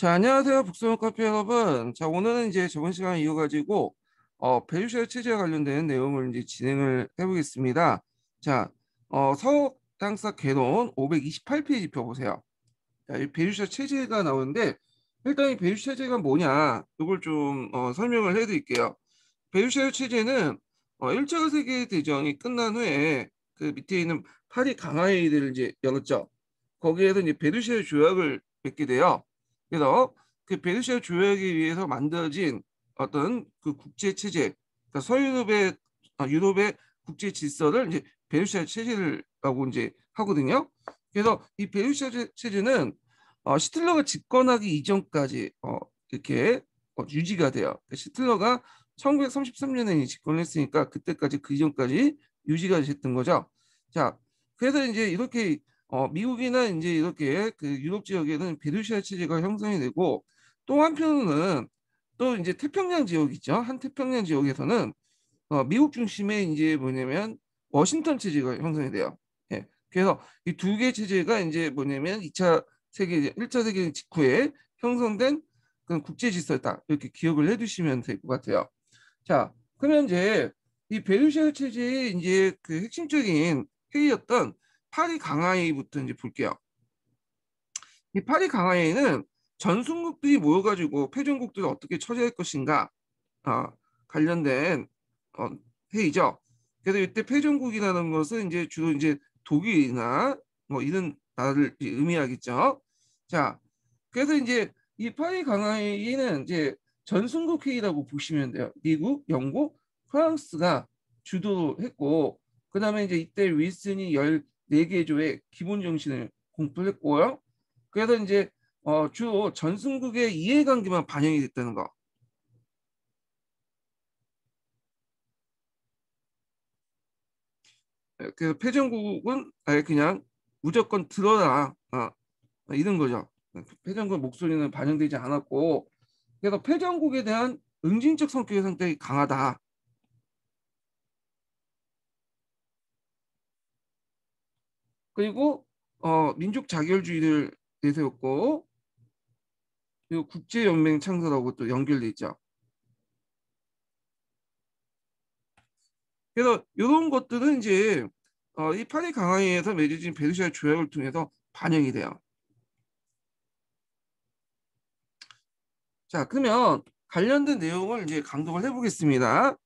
자, 안녕하세요. 북소문 카페 여러분. 자, 오늘은 이제 저번 시간에 이어가지고, 어, 배우시의 체제에 관련된 내용을 이제 진행을 해보겠습니다. 자, 어, 서옥 땅사 개론 528페이지 펴보세요. 자, 이배우시의 체제가 나오는데, 일단 이 배주시 체제가 뭐냐, 이걸 좀 어, 설명을 해드릴게요. 배우시의 체제는 어, 1차 세계 대전이 끝난 후에 그 밑에 있는 파리 강화회의를 이제 열었죠. 거기에서 이제 베르시아 조약을 맺게 돼요. 그래서 그 베르시아 조약에 의해서 만들어진 어떤 그 국제 체제, 그러니까 서유럽의 아, 유럽의 국제 질서를 이제 베르시아 체제라고 이제 하거든요. 그래서 이 베르시아 체제는 어, 시틀러가 집권하기 이전까지 어, 이렇게 어, 유지가 돼요. 그까 그러니까 시틀러가 1933년에 집권을 했으니까 그때까지 그 이전까지 유지가 됐던 거죠. 자, 그래서 이제 이렇게 어, 미국이나 이제 이렇게 그 유럽 지역에는 베르시아 체제가 형성이 되고 또 한편으로는 또 이제 태평양 지역 이죠한 태평양 지역에서는 어, 미국 중심의 이제 뭐냐면 워싱턴 체제가 형성이 돼요. 예. 그래서 이 두 개 체제가 이제 뭐냐면 2차 세계 1차 세계 직후에 형성된 그런 국제 질서다. 이렇게 기억을 해 두시면 될 것 같아요. 자, 그러면 이제 이 베르시아 체제의 이제 그 핵심적인 회의였던 파리 강하이부터 이제 볼게요. 이 파리 강화회는 전승국들이 모여가지고 패전국들을 어떻게 처리할 것인가 어, 관련된 어, 회의죠. 그래서 이때 패전국이라는 것은 이제 주로 이제 독일이나 뭐 이런 나라를 의미하겠죠. 자, 그래서 이제 이 파리 강화회는 이제 전승국 회의라고 보시면 돼요. 미국, 영국, 프랑스가 주도했고 그 다음에 이제 이때 윌슨이 열 네개 조의 기본 정신을 공부를 했고요. 그래서 이제 어, 주로 전승국의 이해관계만 반영이 됐다는 거. 네, 그래서 패전국은 아예 그냥 무조건 들어라 아, 이런 거죠. 네, 패전국 목소리는 반영되지 않았고 그래서 패전국에 대한 응징적 성격의 상당히 강하다. 그리고 어, 민족 자결주의를 내세웠고 그리고 국제연맹 창설하고 또 연결되죠. 그래서 이런 것들은 이제 어, 이 파리 강화에서 맺어진 베르시아 조약을 통해서 반영이 돼요. 자 그러면 관련된 내용을 이제 강독을 해보겠습니다.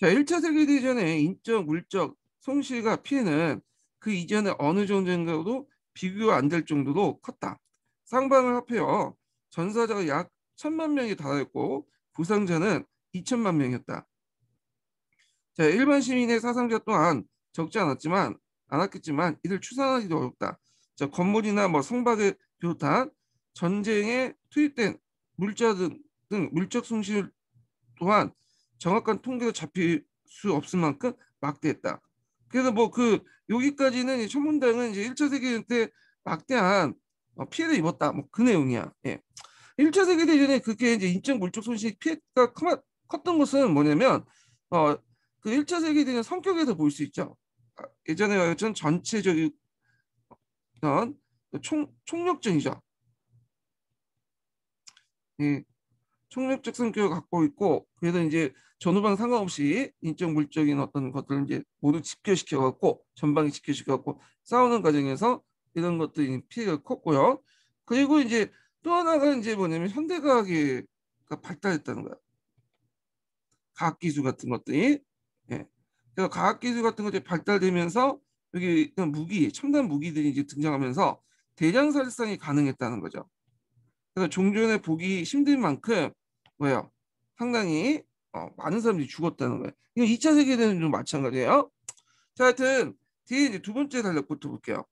자, 1차 세계대전의 인적, 물적, 손실과 피해는 그 이전의 어느 전쟁과도 비교가 안 될 정도로 컸다. 쌍방을 합해어 전사자가 약 천만 명이 달하고 부상자는 2천만 명이었다. 자, 일반 시민의 사상자 또한 적지 않았지만 않았겠지만 이들 추산하기도 어렵다. 자, 건물이나 뭐 성박에 비롯한 전쟁에 투입된 물자 등, 등 물적 손실 또한 정확한 통계로 잡힐 수 없을 만큼 막대했다. 그래서 뭐 그 여기까지는 천문당은 이제 1차 세계대전 때 막대한 어, 피해를 입었다. 뭐 그 내용이야. 예. 1차 세계대전에 그게 이제 인적 물적 손실 피해가 크마, 컸던 것은 뭐냐면 어그 1차 세계대전 성격에서 볼 수 있죠. 아, 예전에 말했던 전체적인 그 총, 총력전이죠. 예, 총력적 성격을 갖고 있고 그래서 이제 전후방 상관없이 인적 물적인 어떤 것들을 이제 모두 집결시켜 갖고 전방에 집결시켜 갖고 싸우는 과정에서 이런 것들이 피해가 컸고요. 그리고 이제 또 하나가 이제 뭐냐면 현대과학이 발달했다는 거예요 과학기술 같은 것들이 예. 그러니 과학기술 같은 것들이 발달되면서 여기 무기 첨단 무기들이 이제 등장하면서 대량 살상이 가능했다는 거죠. 그래서 종전에 보기 힘든 만큼 뭐예요? 상당히 어, 많은 사람들이 죽었다는 거예요. 이건 2차 세계대전 도 마찬가지예요. 어? 자, 하여튼 뒤에 이제 두 번째 달력부터 볼게요.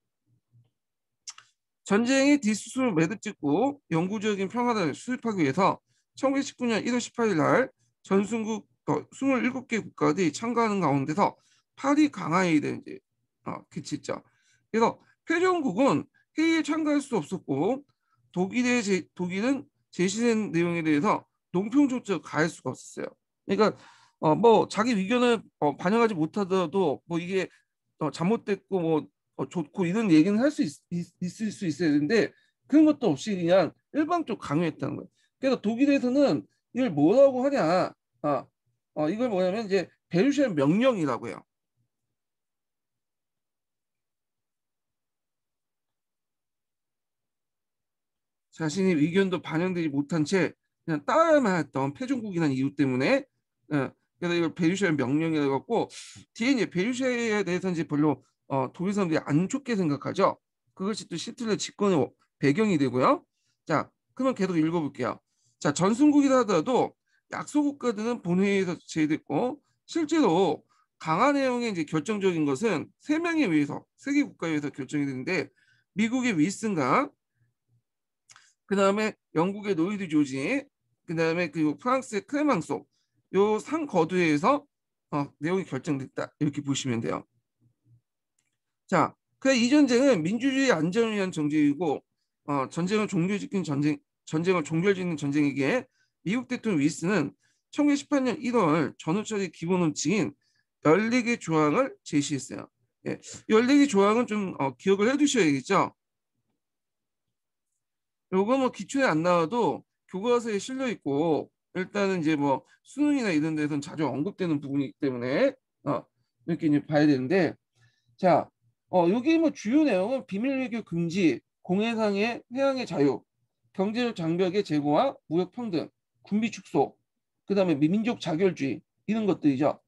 전쟁이 뒷수술로 매듭 짓고 영구적인 평화를 수립하기 위해서 1919년 1월 18일 날 전승국 어, 27개 국가들이 참가하는 가운데서 파리 강화에의를 이제 어, 개최했죠. 그래서 패전국은 회의에 참가할 수 없었고 독일의 제, 독일은 제시된 내용에 대해서 농평조차 가할 수가 없었어요. 그러니까 어, 뭐 자기 의견을 어, 반영하지 못하더라도 뭐 이게 어, 잘못됐고 뭐 어, 좋고 이런 얘기는 할 수 있을 수 있어야 되는데 그런 것도 없이 그냥 일방적 강요했다는 거예요. 그래서 독일에서는 이걸 뭐라고 하냐? 아, 어, 이걸 뭐냐면 이제 베르쉐안 명령이라고 해요. 자신의 의견도 반영되지 못한 채 그냥 따야만 했던 패종국이라는 이유 때문에 어, 그래서 이걸 베르쉐의 명령이라고 갖고 뒤에 이제 베르쉐에 대해서는 이제 별로 어, 독일 사람들이 안 좋게 생각하죠. 그것이 또시틀러 집권의 배경이 되고요. 자, 그러면 계속 읽어볼게요. 자, 전승국이라 하더라도 약소국가들은 본회의에서 제외됐고 실제로 강화 내용의 이제 결정적인 것은 세 명에 의해서 세계 국가에 의해서 결정이 되는데 미국의 위슨과 그 다음에 영국의 노이드 조지, 그 다음에 그 프랑스의 크레망소, 요 상거두에서 어, 내용이 결정됐다 이렇게 보시면 돼요. 자, 그 이 전쟁은 민주주의 안전을 위한 전쟁이고 어, 전쟁을 종결시킨 전쟁, 전쟁을 종결짓는 전쟁이기에 미국 대통령 윌슨은 1918년 1월 전후 처리 기본 원칙인 열리기 조항을 제시했어요. 예, 열리기 조항은 좀 어, 기억을 해두셔야겠죠. 요거 뭐 기초에 안 나와도 교과서에 실려 있고 일단은 이제 뭐 수능이나 이런 데서는 자주 언급되는 부분이기 때문에 어, 이렇게 이제 봐야 되는데 자 어, 여기 뭐 주요 내용은 비밀 외교 금지, 공해상의 해양의 자유, 경제적 장벽의 제고와 무역 평등, 군비 축소, 그 다음에 민족 자결주의 이런 것들이죠.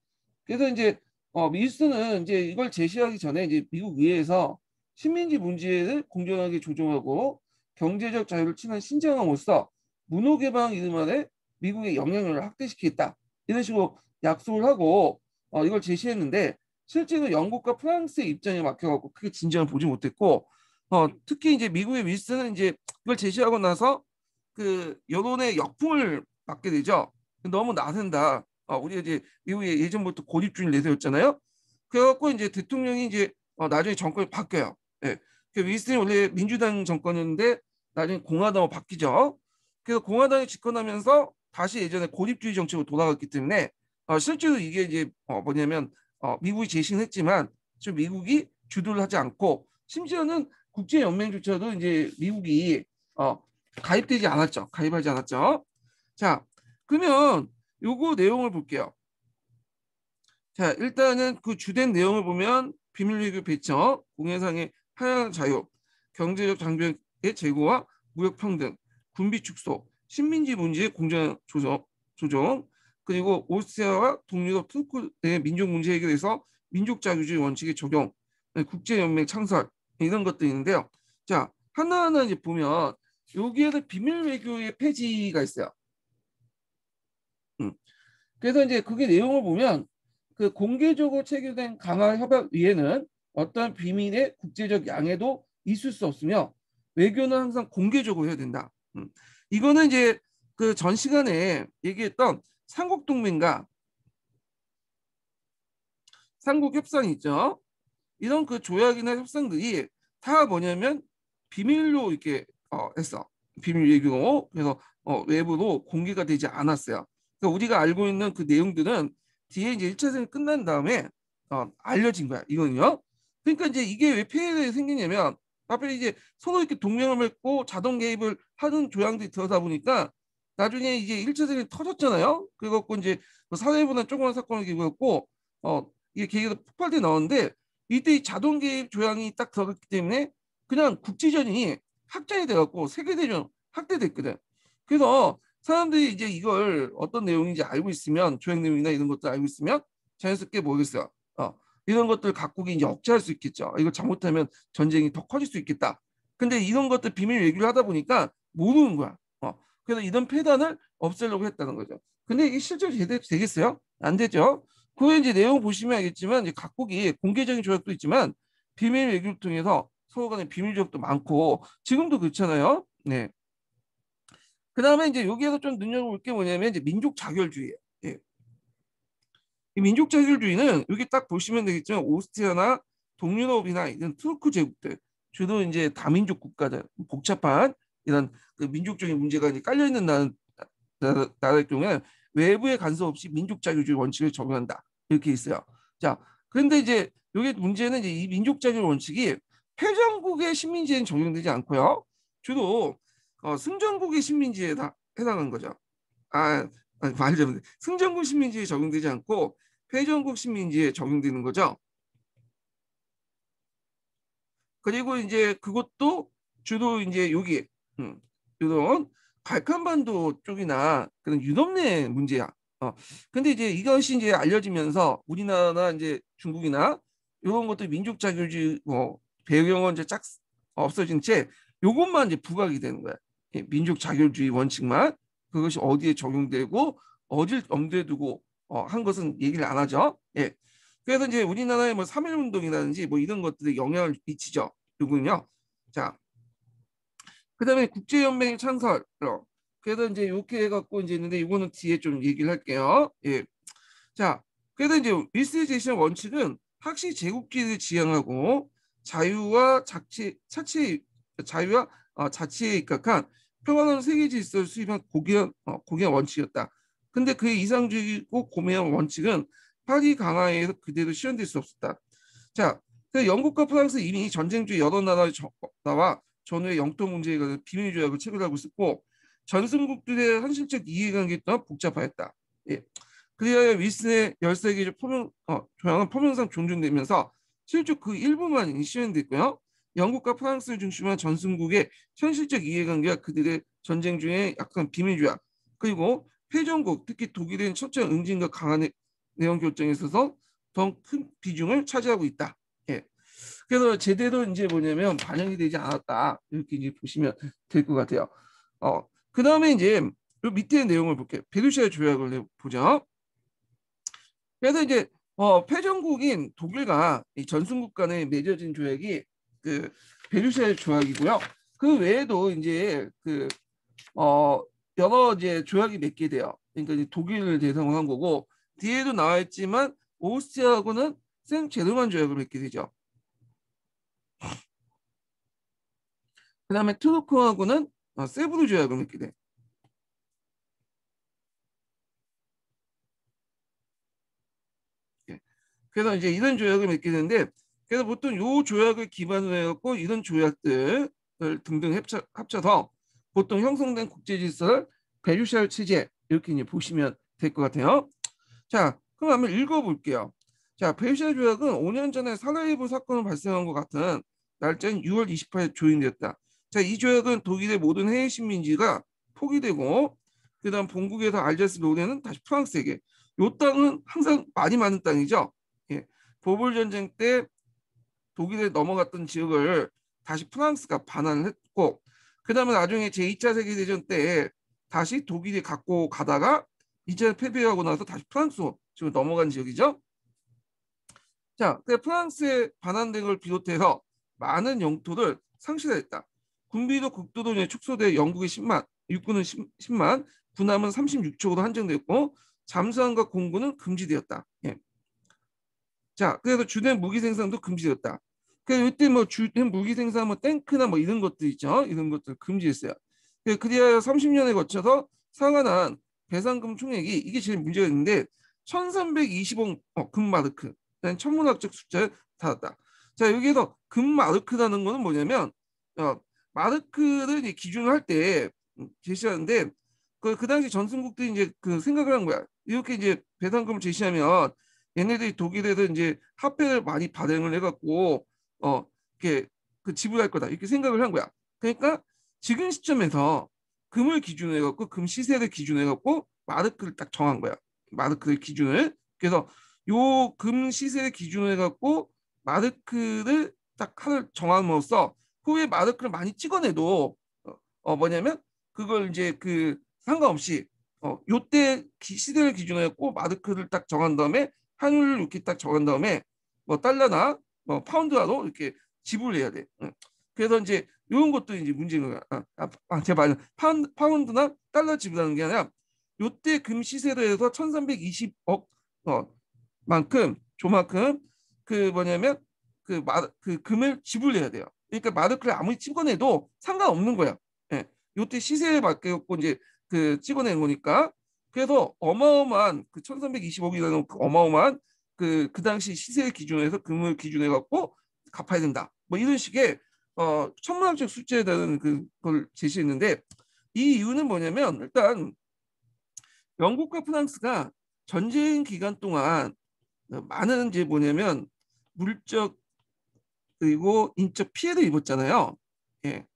그래서 이제 어, 미스는 이제 이걸 제시하기 전에 이제 미국 의회에서 식민지 문제를 공정하게 조정하고 경제적 자유를 침해 신장영함으로써 문호 개방 이름 안에 미국의 영향력을 확대시키겠다 이런 식으로 약속을 하고 어, 이걸 제시했는데 실제로 영국과 프랑스의 입장에 막혀갖고 크게 진전을 보지 못했고 어, 특히 이제 미국의 윌슨은 이제 이걸 제시하고 나서 그 여론의 역풍을 받게 되죠. 너무 나선다. 어, 우리가 이제 미국의 예전부터 고립주의 내세웠잖아요. 그래갖고 이제 대통령이 이제 어, 나중에 정권이 바뀌어요. 예. 그 윌슨이 원래 민주당 정권이었는데 나중에 공화당으로 바뀌죠. 그래서 공화당이 집권하면서 다시 예전에 고립주의 정책으로 돌아갔기 때문에 어, 실제로 이게 이제 어, 뭐냐면 어, 미국이 재신 했지만 지금 미국이 주도를 하지 않고 심지어는 국제연맹조차도 이제 미국이 어, 가입되지 않았죠. 가입하지 않았죠. 자, 그러면 요거 내용을 볼게요. 자, 일단은 그 주된 내용을 보면 비밀외교 배척, 공해상의 하향 자유, 경제적 장벽 재고와 무역 평등, 군비 축소, 식민지 문제의 공정 조정, 조정 그리고 오스트리아와 독립럽 투르크 민족 문제 해결에서 민족 자유주의 원칙의 적용, 네, 국제연맹 창설 이런 것들이 있는데요. 자 하나하나 이제 보면 여기에는 비밀 외교의 폐지가 있어요. 음. 그래서 이제 그게 내용을 보면 그 공개적으로 체결된 강화 협약 위에는 어떤 비밀의 국제적 양해도 있을 수 없으며 외교는 항상 공개적으로 해야 된다. 음. 이거는 이제 그 전 시간에 얘기했던 삼국 동맹과 삼국 협상 있죠. 이런 그 조약이나 협상들이 다 뭐냐면 비밀로 이렇게 어, 했어. 비밀 외교 그래서 어, 외부로 공개가 되지 않았어요. 그러니 우리가 알고 있는 그 내용들은 뒤에 이제 1차 전이 끝난 다음에 어, 알려진 거야. 이거는요. 그러니까 이제 이게 왜 폐해가 생기냐면 앞에 이제 서로 이렇게 동맹을 맺고 자동 개입을 하는 조항들이 들어다 보니까 나중에 이제 일차 대전이 터졌잖아요. 그래갖고 이제 뭐 사회보다 조그만 사건을 기고했고 어 이게 계기가 폭발돼 나오는데 이때 이 자동 개입 조항이 딱 들어갔기 때문에 그냥 국제전이 확장이 돼갖고 세계 대전 확대됐거든. 그래서 사람들이 이제 이걸 어떤 내용인지 알고 있으면 조약 내용이나 이런 것도 알고 있으면 자연스럽게 모르겠어요. 이런 것들 각국이 이제 억제할 수 있겠죠. 이거 잘못하면 전쟁이 더 커질 수 있겠다. 근데 이런 것들 비밀 얘기를 하다 보니까 모르는 거야. 어. 그래서 이런 폐단을 없애려고 했다는 거죠. 근데 이게 실제로 되겠어요? 안 되죠. 그 이제 내용 보시면 알겠지만 이제 각국이 공개적인 조약도 있지만 비밀 외교를 통해서 서로 간에 비밀 조약도 많고 지금도 그렇잖아요. 네. 그 다음에 이제 여기에서 좀 눈여겨볼 게 뭐냐면 이제 민족 자결주의예요. 민족 자율주의는 여기 딱 보시면 되겠지만 오스트리아나 동유럽이나 이런 투르크 제국들 주로 이제 다민족 국가들 복잡한 이런 그 민족적인 문제가 깔려 있는 나라, 나라, 나라 경우에 외부의 간섭 없이 민족 자율주의 원칙을 적용한다 이렇게 있어요. 자 그런데 이제 여기 문제는 이제 이 민족 자율 원칙이 패전국의 식민지에는 적용되지 않고요. 주로 어, 승전국의 식민지에 해당하는 거죠. 아 아니, 말 승전국 식민지에 적용되지 않고 패전국 식민지에 적용되는 거죠. 그리고 이제 그것도 주로 이제 여기 음, 이런 발칸반도 쪽이나 그런 유럽내 문제야. 어. 근데 이제 이것이 이제 알려지면서 우리나라나 이제 중국이나 이런 것도 민족 자교주의 뭐 배경은 이제 짝 없어진 채 요것만 이제 부각이 되는 거야. 민족 자결주의 원칙만 그것이 어디에 적용되고 어딜 엄두에 두고 어, 한 것은 얘기를 안 하죠. 예. 그래서 이제 우리나라의 뭐 삼일운동이라든지 뭐 이런 것들에 영향을 미치죠. 누군요? 자, 그다음에 국제연맹 창설. 그래서 이제 이렇게 해갖고 이제 있는데 이거는 뒤에 좀 얘기를 할게요. 예. 자, 그래서 이제 윌스제이션 원칙은 학시 제국주의를 지향하고 자유와 자치, 자치 자유와 어, 자치에 입각한 평화는 세계 질서를 수립한 고기한 어, 고기한 원칙이었다. 근데 그의 이상적이고 고매한 원칙은 파리 강화에서 그대로 실현될 수 없었다. 자, 그 영국과 프랑스 이미 전쟁 중 여러 나라의 저, 나와 전후의 영토 문제에 관한 비밀 조약을 체결하고 있었고 전승국들의 현실적 이해관계 또한 복잡하였다. 예. 그리하여 윌슨의 열세개조 포명, 어, 조항은 포명상 존중되면서 실제 그 일부만 실현됐고요. 영국과 프랑스를 중심으한 전승국의 현실적 이해관계와 그들의 전쟁 중에 약간 비밀조약 그리고 패전국 특히 독일은 첫째 응징과 강한 내용 결정에 있어서 더 큰 비중을 차지하고 있다. 예. 그래서 제대로 이제 뭐냐면 반영이 되지 않았다 이렇게 이제 보시면 될 것 같아요. 어, 그 다음에 이제 요 밑에 내용을 볼게요. 베르시아 조약을 보죠. 그래서 이제 어, 패전국인 독일과 이 전승국 간에 맺어진 조약이 그 베주셀 조약이고요. 그 외에도 이제 그어 여러 이제 조약이 맺게돼요 그러니까 독일을 대상으로 한 거고 뒤에도 나와 있지만 오스트리아하고는 생 제도만 조약을 맺게 되죠. 그 다음에 트루크하고는 어, 세브르 조약을 맺게 돼. 예. 그래서 이제 이런 조약을 맺게 되는데 그래서 보통 요 조약을 기반으로 해갖고 이런 조약들 을 등등 합쳐, 합쳐서 보통 형성된 국제질서를 베르샤르 체제 이렇게 이제 보시면 될 것 같아요. 자, 그럼 한번 읽어볼게요. 자, 베르샤르 조약은 5년 전에 사라이보 사건을 발생한 것 같은 날짜인 6월 28일 조인되었다 자, 이 조약은 독일의 모든 해외 식민지가 포기되고 그다음 본국에서 알제스 노래는 다시 프랑스에게. 요 땅은 항상 많이 많은 땅이죠. 예. 보불 전쟁 때 독일에 넘어갔던 지역을 다시 프랑스가 반환 했고 그 다음에 나중에 제2차 세계대전 때 다시 독일이 갖고 가다가 2차 패배하고 나서 다시 프랑스로 지금 넘어간 지역이죠. 자, 그 프랑스에 반환된 걸 비롯해서 많은 영토를 상실했다. 군비도 국도도 축소돼 영국의 10만, 육군은 10, 만 군함은 36척으로 한정되었고 잠수함과 공군은 금지되었다. 예. 자, 그래서 주된 무기 생산도 금지됐다. 그래서 이때 뭐 주된 무기 생산 뭐 탱크나 뭐 이런 것들 있죠. 이런 것들 금지했어요. 그, 그리하여 30년에 걸쳐서 상환한 배상금 총액이 이게 제일 문제가 있는데 1320억 어, 금마르크 천문학적 숫자에 달았다. 자 여기에서 금마르크라는 거는 뭐냐면 어, 마르크를 기준할때 음, 제시하는데 그, 그 당시 전승국들이 이제 그 생각을 한 거야. 이렇게 이제 배상금을 제시하면 얘네들이 독일에서 이제 화폐를 많이 발행을 해갖고 어 이렇게 그 지불할 거다 이렇게 생각을 한 거야. 그러니까 지금 시점에서 금을 기준으로 해갖고 금 시세를 기준으로 해갖고 마르크를 딱 정한 거야. 마르크를 기준을 그래서 요 금 시세를 기준으로 해갖고 마르크를 딱 칼을 정함으로써 후에 마르크를 많이 찍어내도 어, 어 뭐냐면 그걸 이제 그 상관없이 어 요 때 시세를 기준으로 해갖고 마르크를 딱 정한 다음에 환율 이렇게 딱 정한 다음에 뭐 달러나 뭐 파운드라도 이렇게 지불을 해야 돼. 그래서 이제 이런 것도 이제 문제인 거야. 아, 아, 아 제가 말 파운드, 파운드나 달러 지불하는 게 아니라 요때 금 시세로 해서 1320억 어, 만큼 조만큼 그 뭐냐면 그, 마, 그 금을 지불해야 돼요. 그러니까 마르크를 아무리 찍어내도 상관없는 거야. 예. 요때 시세에 맞게갖고 이제 그 찍어낸 거니까 그래서 어마어마한 그 1325억이라는 그 어마어마한 그, 그 당시 시세 기준에서 금을 기준해 갖고 갚아야 된다. 뭐 이런 식의 어, 천문학적 숫자에 대한 그, 그걸 제시했는데 이 이유는 뭐냐면 일단 영국과 프랑스가 전쟁 기간 동안 많은 이제 뭐냐면 물적 그리고 인적 피해를 입었잖아요. 예.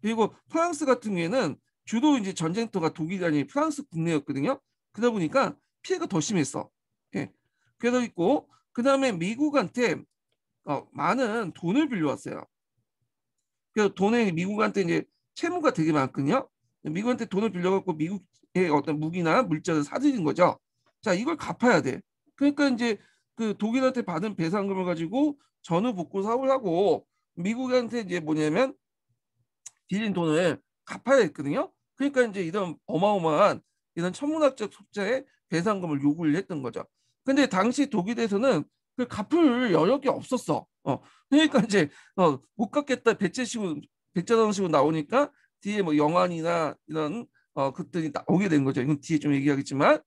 그리고 프랑스 같은 경우에는 주로 이제 전쟁터가 독일이 아닌 프랑스 국내였거든요. 그러다 보니까 피해가 더 심했어. 예. 그래서 있고 그 다음에 미국한테 어, 많은 돈을 빌려왔어요. 그래서 돈에 미국한테 이제 채무가 되게 많거든요. 미국한테 돈을 빌려갖고 미국의 어떤 무기나 물자를 사들인 거죠. 자 이걸 갚아야 돼. 그러니까 이제 그 독일한테 받은 배상금을 가지고 전후 복구 사업을 하고 미국한테 이제 뭐냐면 빌린 돈을 갚아야 했거든요. 그러니까 이제 이런 어마어마한 이런 천문학적 숫자의 배상금을 요구를 했던 거죠. 근데 당시 독일에서는 그 갚을 여력이 없었어. 어. 그러니까 이제 어, 못 갚겠다 배째식으로 배째단식으로 나오니까 뒤에 뭐 영안이나 이런 어, 것들이 나오게 된 거죠. 이건 뒤에 좀 얘기하겠지만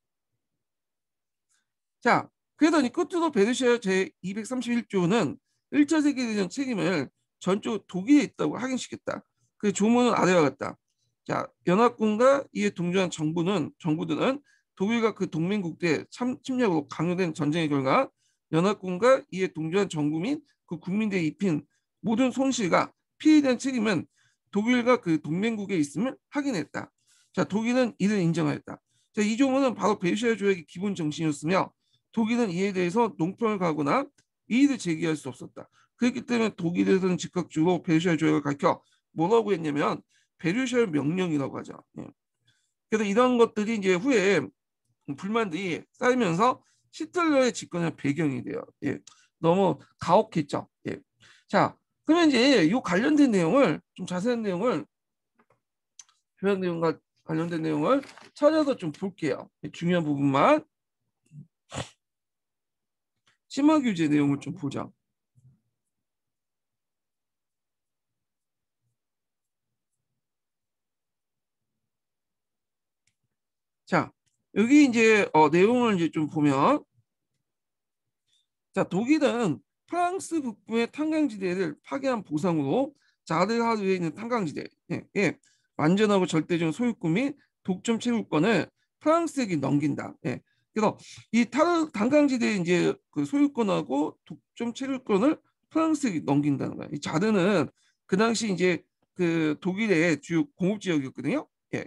자 그러더니 끝으로 베르시아 제 231조는 1차 세계대전 책임을 전적 독일에 있다고 확인시켰다. 그 조문은 아래와 같다. 자, 연합군과 이에 동조한 정부는 정부들은 독일과 그 동맹국들의 침략으로 강요된 전쟁의 결과 연합군과 이에 동조한 정부 및그 국민들에 입힌 모든 손실과 피해에 대한 책임은 독일과 그 동맹국에 있음을 확인했다. 자, 독일은 이를 인정하였다. 자, 이 조문은 바로 베르시아 조약의 기본 정신이었으며 독일은 이에 대해서 농평을 가거나 이의를 제기할 수 없었다. 그렇기 때문에 독일에서는 즉각적으로 베르시아 조약을 가켜 뭐라고 했냐면 베르셜 명령이라고 하죠. 예. 그래서 이런 것들이 이제 후에 불만들이 쌓이면서 히틀러의 집권의 배경이 돼요. 예. 너무 가혹했죠. 예. 자, 그러면 이제 이 관련된 내용을 좀 자세한 내용을 표현 내용과 관련된 내용을 찾아서 좀 볼게요. 중요한 부분만 심화 규제 내용을 좀 보자. 여기 이제 어, 내용을 이제 좀 보면 자 독일은 프랑스 북부의 탄광지대를 파괴한 보상으로 자르하르에 있는 탄광지대에 예, 예, 완전하고 절대적인 소유권 및 독점 채굴권을 프랑스에게 넘긴다. 예. 그래서 이 탈, 단강지대의 이제 그 소유권하고 독점 채굴권을 프랑스에게 넘긴다는 거야. 이 자르는 그 당시 이제 그 독일의 주요 공업 지역이었거든요. 예.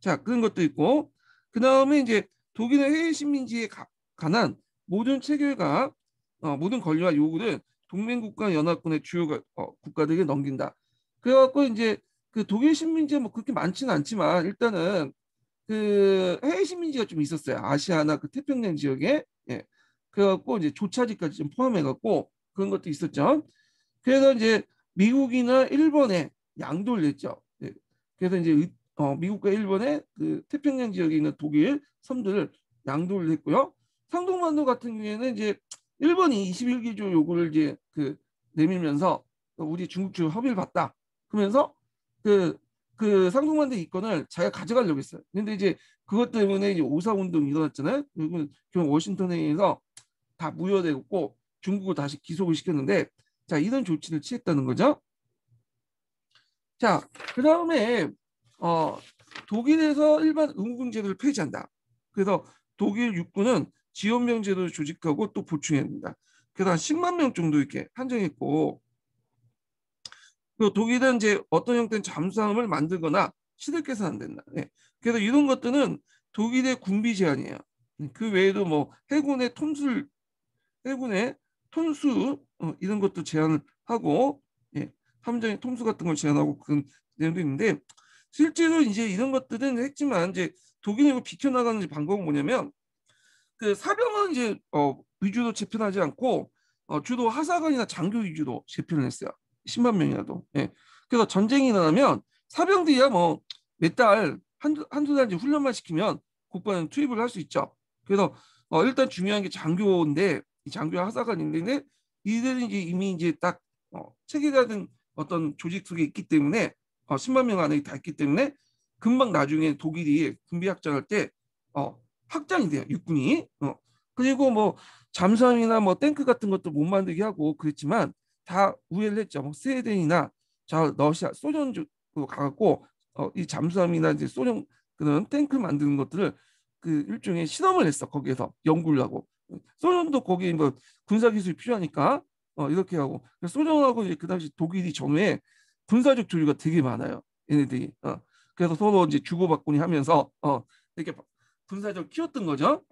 자, 그런 것도 있고 그 다음에 이제 독일의 해외 식민지에 가, 관한 모든 체결과 어, 모든 권리와 요구를 동맹국과 연합군의 주요 어, 국가들에게 넘긴다. 그래갖고 이제 그 독일 식민지가 뭐 그렇게 많지는 않지만 일단은 그 해외 식민지가 좀 있었어요. 아시아나 그 태평양 지역에 예. 그래갖고 이제 조차지까지 좀 포함해갖고 그런 것도 있었죠. 그래서 이제 미국이나 일본에 양도를 냈죠. 예. 그래서 이제 어, 미국과 일본의 그 태평양 지역에 있는 독일 섬들을 양도를 했고요. 상동반도 같은 경우에는 이제 일본이 21기조 요구를 이제 그 내밀면서 어, 우리 중국 주 협의를 받다 그러면서 그, 그 상동반도 이권을 자기가 가져가려고 했어요. 근데 이제 그것 때문에 이제 오사운동이 일어났잖아요. 그리고 결국 워싱턴에서 의해다 무효되었고 중국을 다시 기속을 시켰는데 자, 이런 조치를 취했다는 거죠. 자, 그 다음에 어, 독일에서 일반 응급 제도를 폐지한다. 그래서 독일 육군은 지원병 제도를 조직하고 또 보충해야 니다 그래서 한 10만 명 정도 이렇게 한정했고 그리고 독일은 이제 어떤 형태의 잠수함을 만들거나 시들께서 안 된다. 네. 그래서 이런 것들은 독일의 군비 제한이에요. 그 외에도 뭐 해군의 톤술 해군의 톤수 어, 이런 것도 제한을 하고 예, 함정의 톤수 같은 걸 제한하고 그런 내용도 있는데 실제로 이제 이런 것들은 했지만 이제 독일이 비켜나가는 방법은 뭐냐면 그 사병은 이제 어, 위주로 재편하지 않고 어, 주로 하사관이나 장교 위주로 재편을 했어요. 10만 명이라도. 예. 그래서 전쟁이 일어나면 사병들이야 뭐 몇 달 한두, 한두 달 훈련만 시키면 국방에 투입을 할 수 있죠. 그래서 어, 일단 중요한 게 장교인데 장교 와 하사관인데 이들은 이제 이미 이제 딱 어, 체계가 된 어떤 조직 속에 있기 때문에 어, 10만 명 안에 다 있기 때문에 금방 나중에 독일이 군비 확장할 때 어, 확장이 돼요 육군이. 어. 그리고 뭐 잠수함이나 뭐 탱크 같은 것도 못 만들게 하고 그랬지만 다 우회를 했죠. 뭐 스웨덴이나 자 러시아 소련 쪽으로 가갖고 어, 이 잠수함이나 이제 소련 그런 탱크 만드는 것들을 그 일종의 실험을 했어 거기에서 연구를 하고 소련도 거기 에뭐 군사 기술이 필요하니까 어, 이렇게 하고 소련하고 이제 그 당시 독일이 전후에 군사적 교류가 되게 많아요. 얘네들이. 어. 그래서 서로 이제 주고받고니 하면서 어, 이렇게 군사적 키웠던 거죠.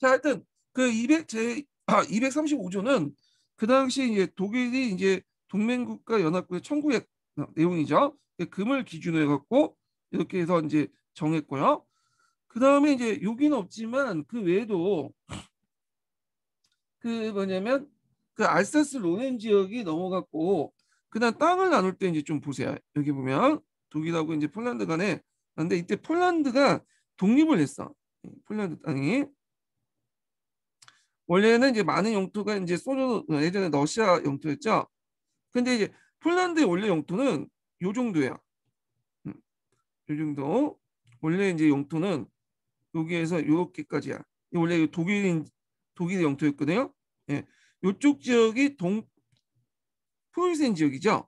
자, 하여튼 그 200, 제 아, 235조는 그 당시 이제 독일이 이제 동맹국가 연합국의 청구의 어, 내용이죠. 그 금을 기준으로 해갖고 이렇게 해서 이제 정했고요. 그 다음에 이제 여기는 없지만 그 외에도 그 뭐냐면 그 알사스 로렌 지역이 넘어갔고 그다음 땅을 나눌 때 이제 좀 보세요. 여기 보면 독일하고 이제 폴란드 간에 근데 이때 폴란드가 독립을 했어. 폴란드 땅이 원래는 이제 많은 영토가 이제 소련 예전에 러시아 영토였죠. 근데 이제 폴란드의 원래 영토는 요 정도야. 음. 요 정도. 원래 이제 영토는 여기에서 요렇게까지야. 원래 독일인 독일 영토였거든요. 예. 요쪽 지역이 동 포유센 지역이죠.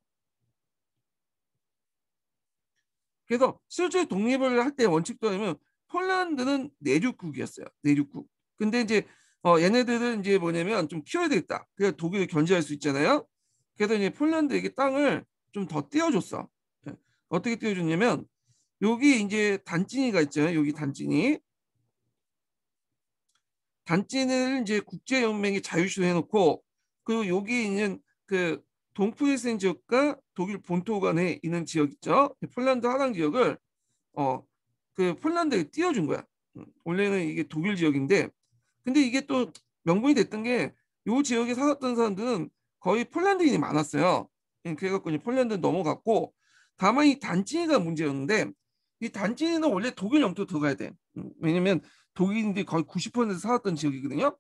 그래서 실제 독립을 할 때 원칙도 하면 폴란드는 내륙국이었어요. 내륙국. 근데 이제 어, 얘네들은 이제 뭐냐면 좀 키워야 되겠다. 그래야 독일을 견제할 수 있잖아요. 그래서 이제 폴란드에게 땅을 좀 더 띄워줬어. 네. 어떻게 띄워줬냐면 여기 이제 단지니가 있잖아요. 여기 단지니. 단지니를 이제 국제연맹이 자유시해놓고 도 그 그리고 여기 있는 그 동프리센 지역과 독일 본토 간에 있는 지역 있죠. 폴란드 하강 지역을 어 그 폴란드에 띄워준 거야. 음, 원래는 이게 독일 지역인데 근데 이게 또 명분이 됐던 게 이 지역에 살았던 사람들은 거의 폴란드인이 많았어요. 예, 그래갖고 이제 폴란드 넘어갔고 다만 이단지가 문제였는데 이단지는 원래 독일 영토 들어가야 돼. 음, 왜냐면 독일인들이 거의 90% 살았던 지역이거든요.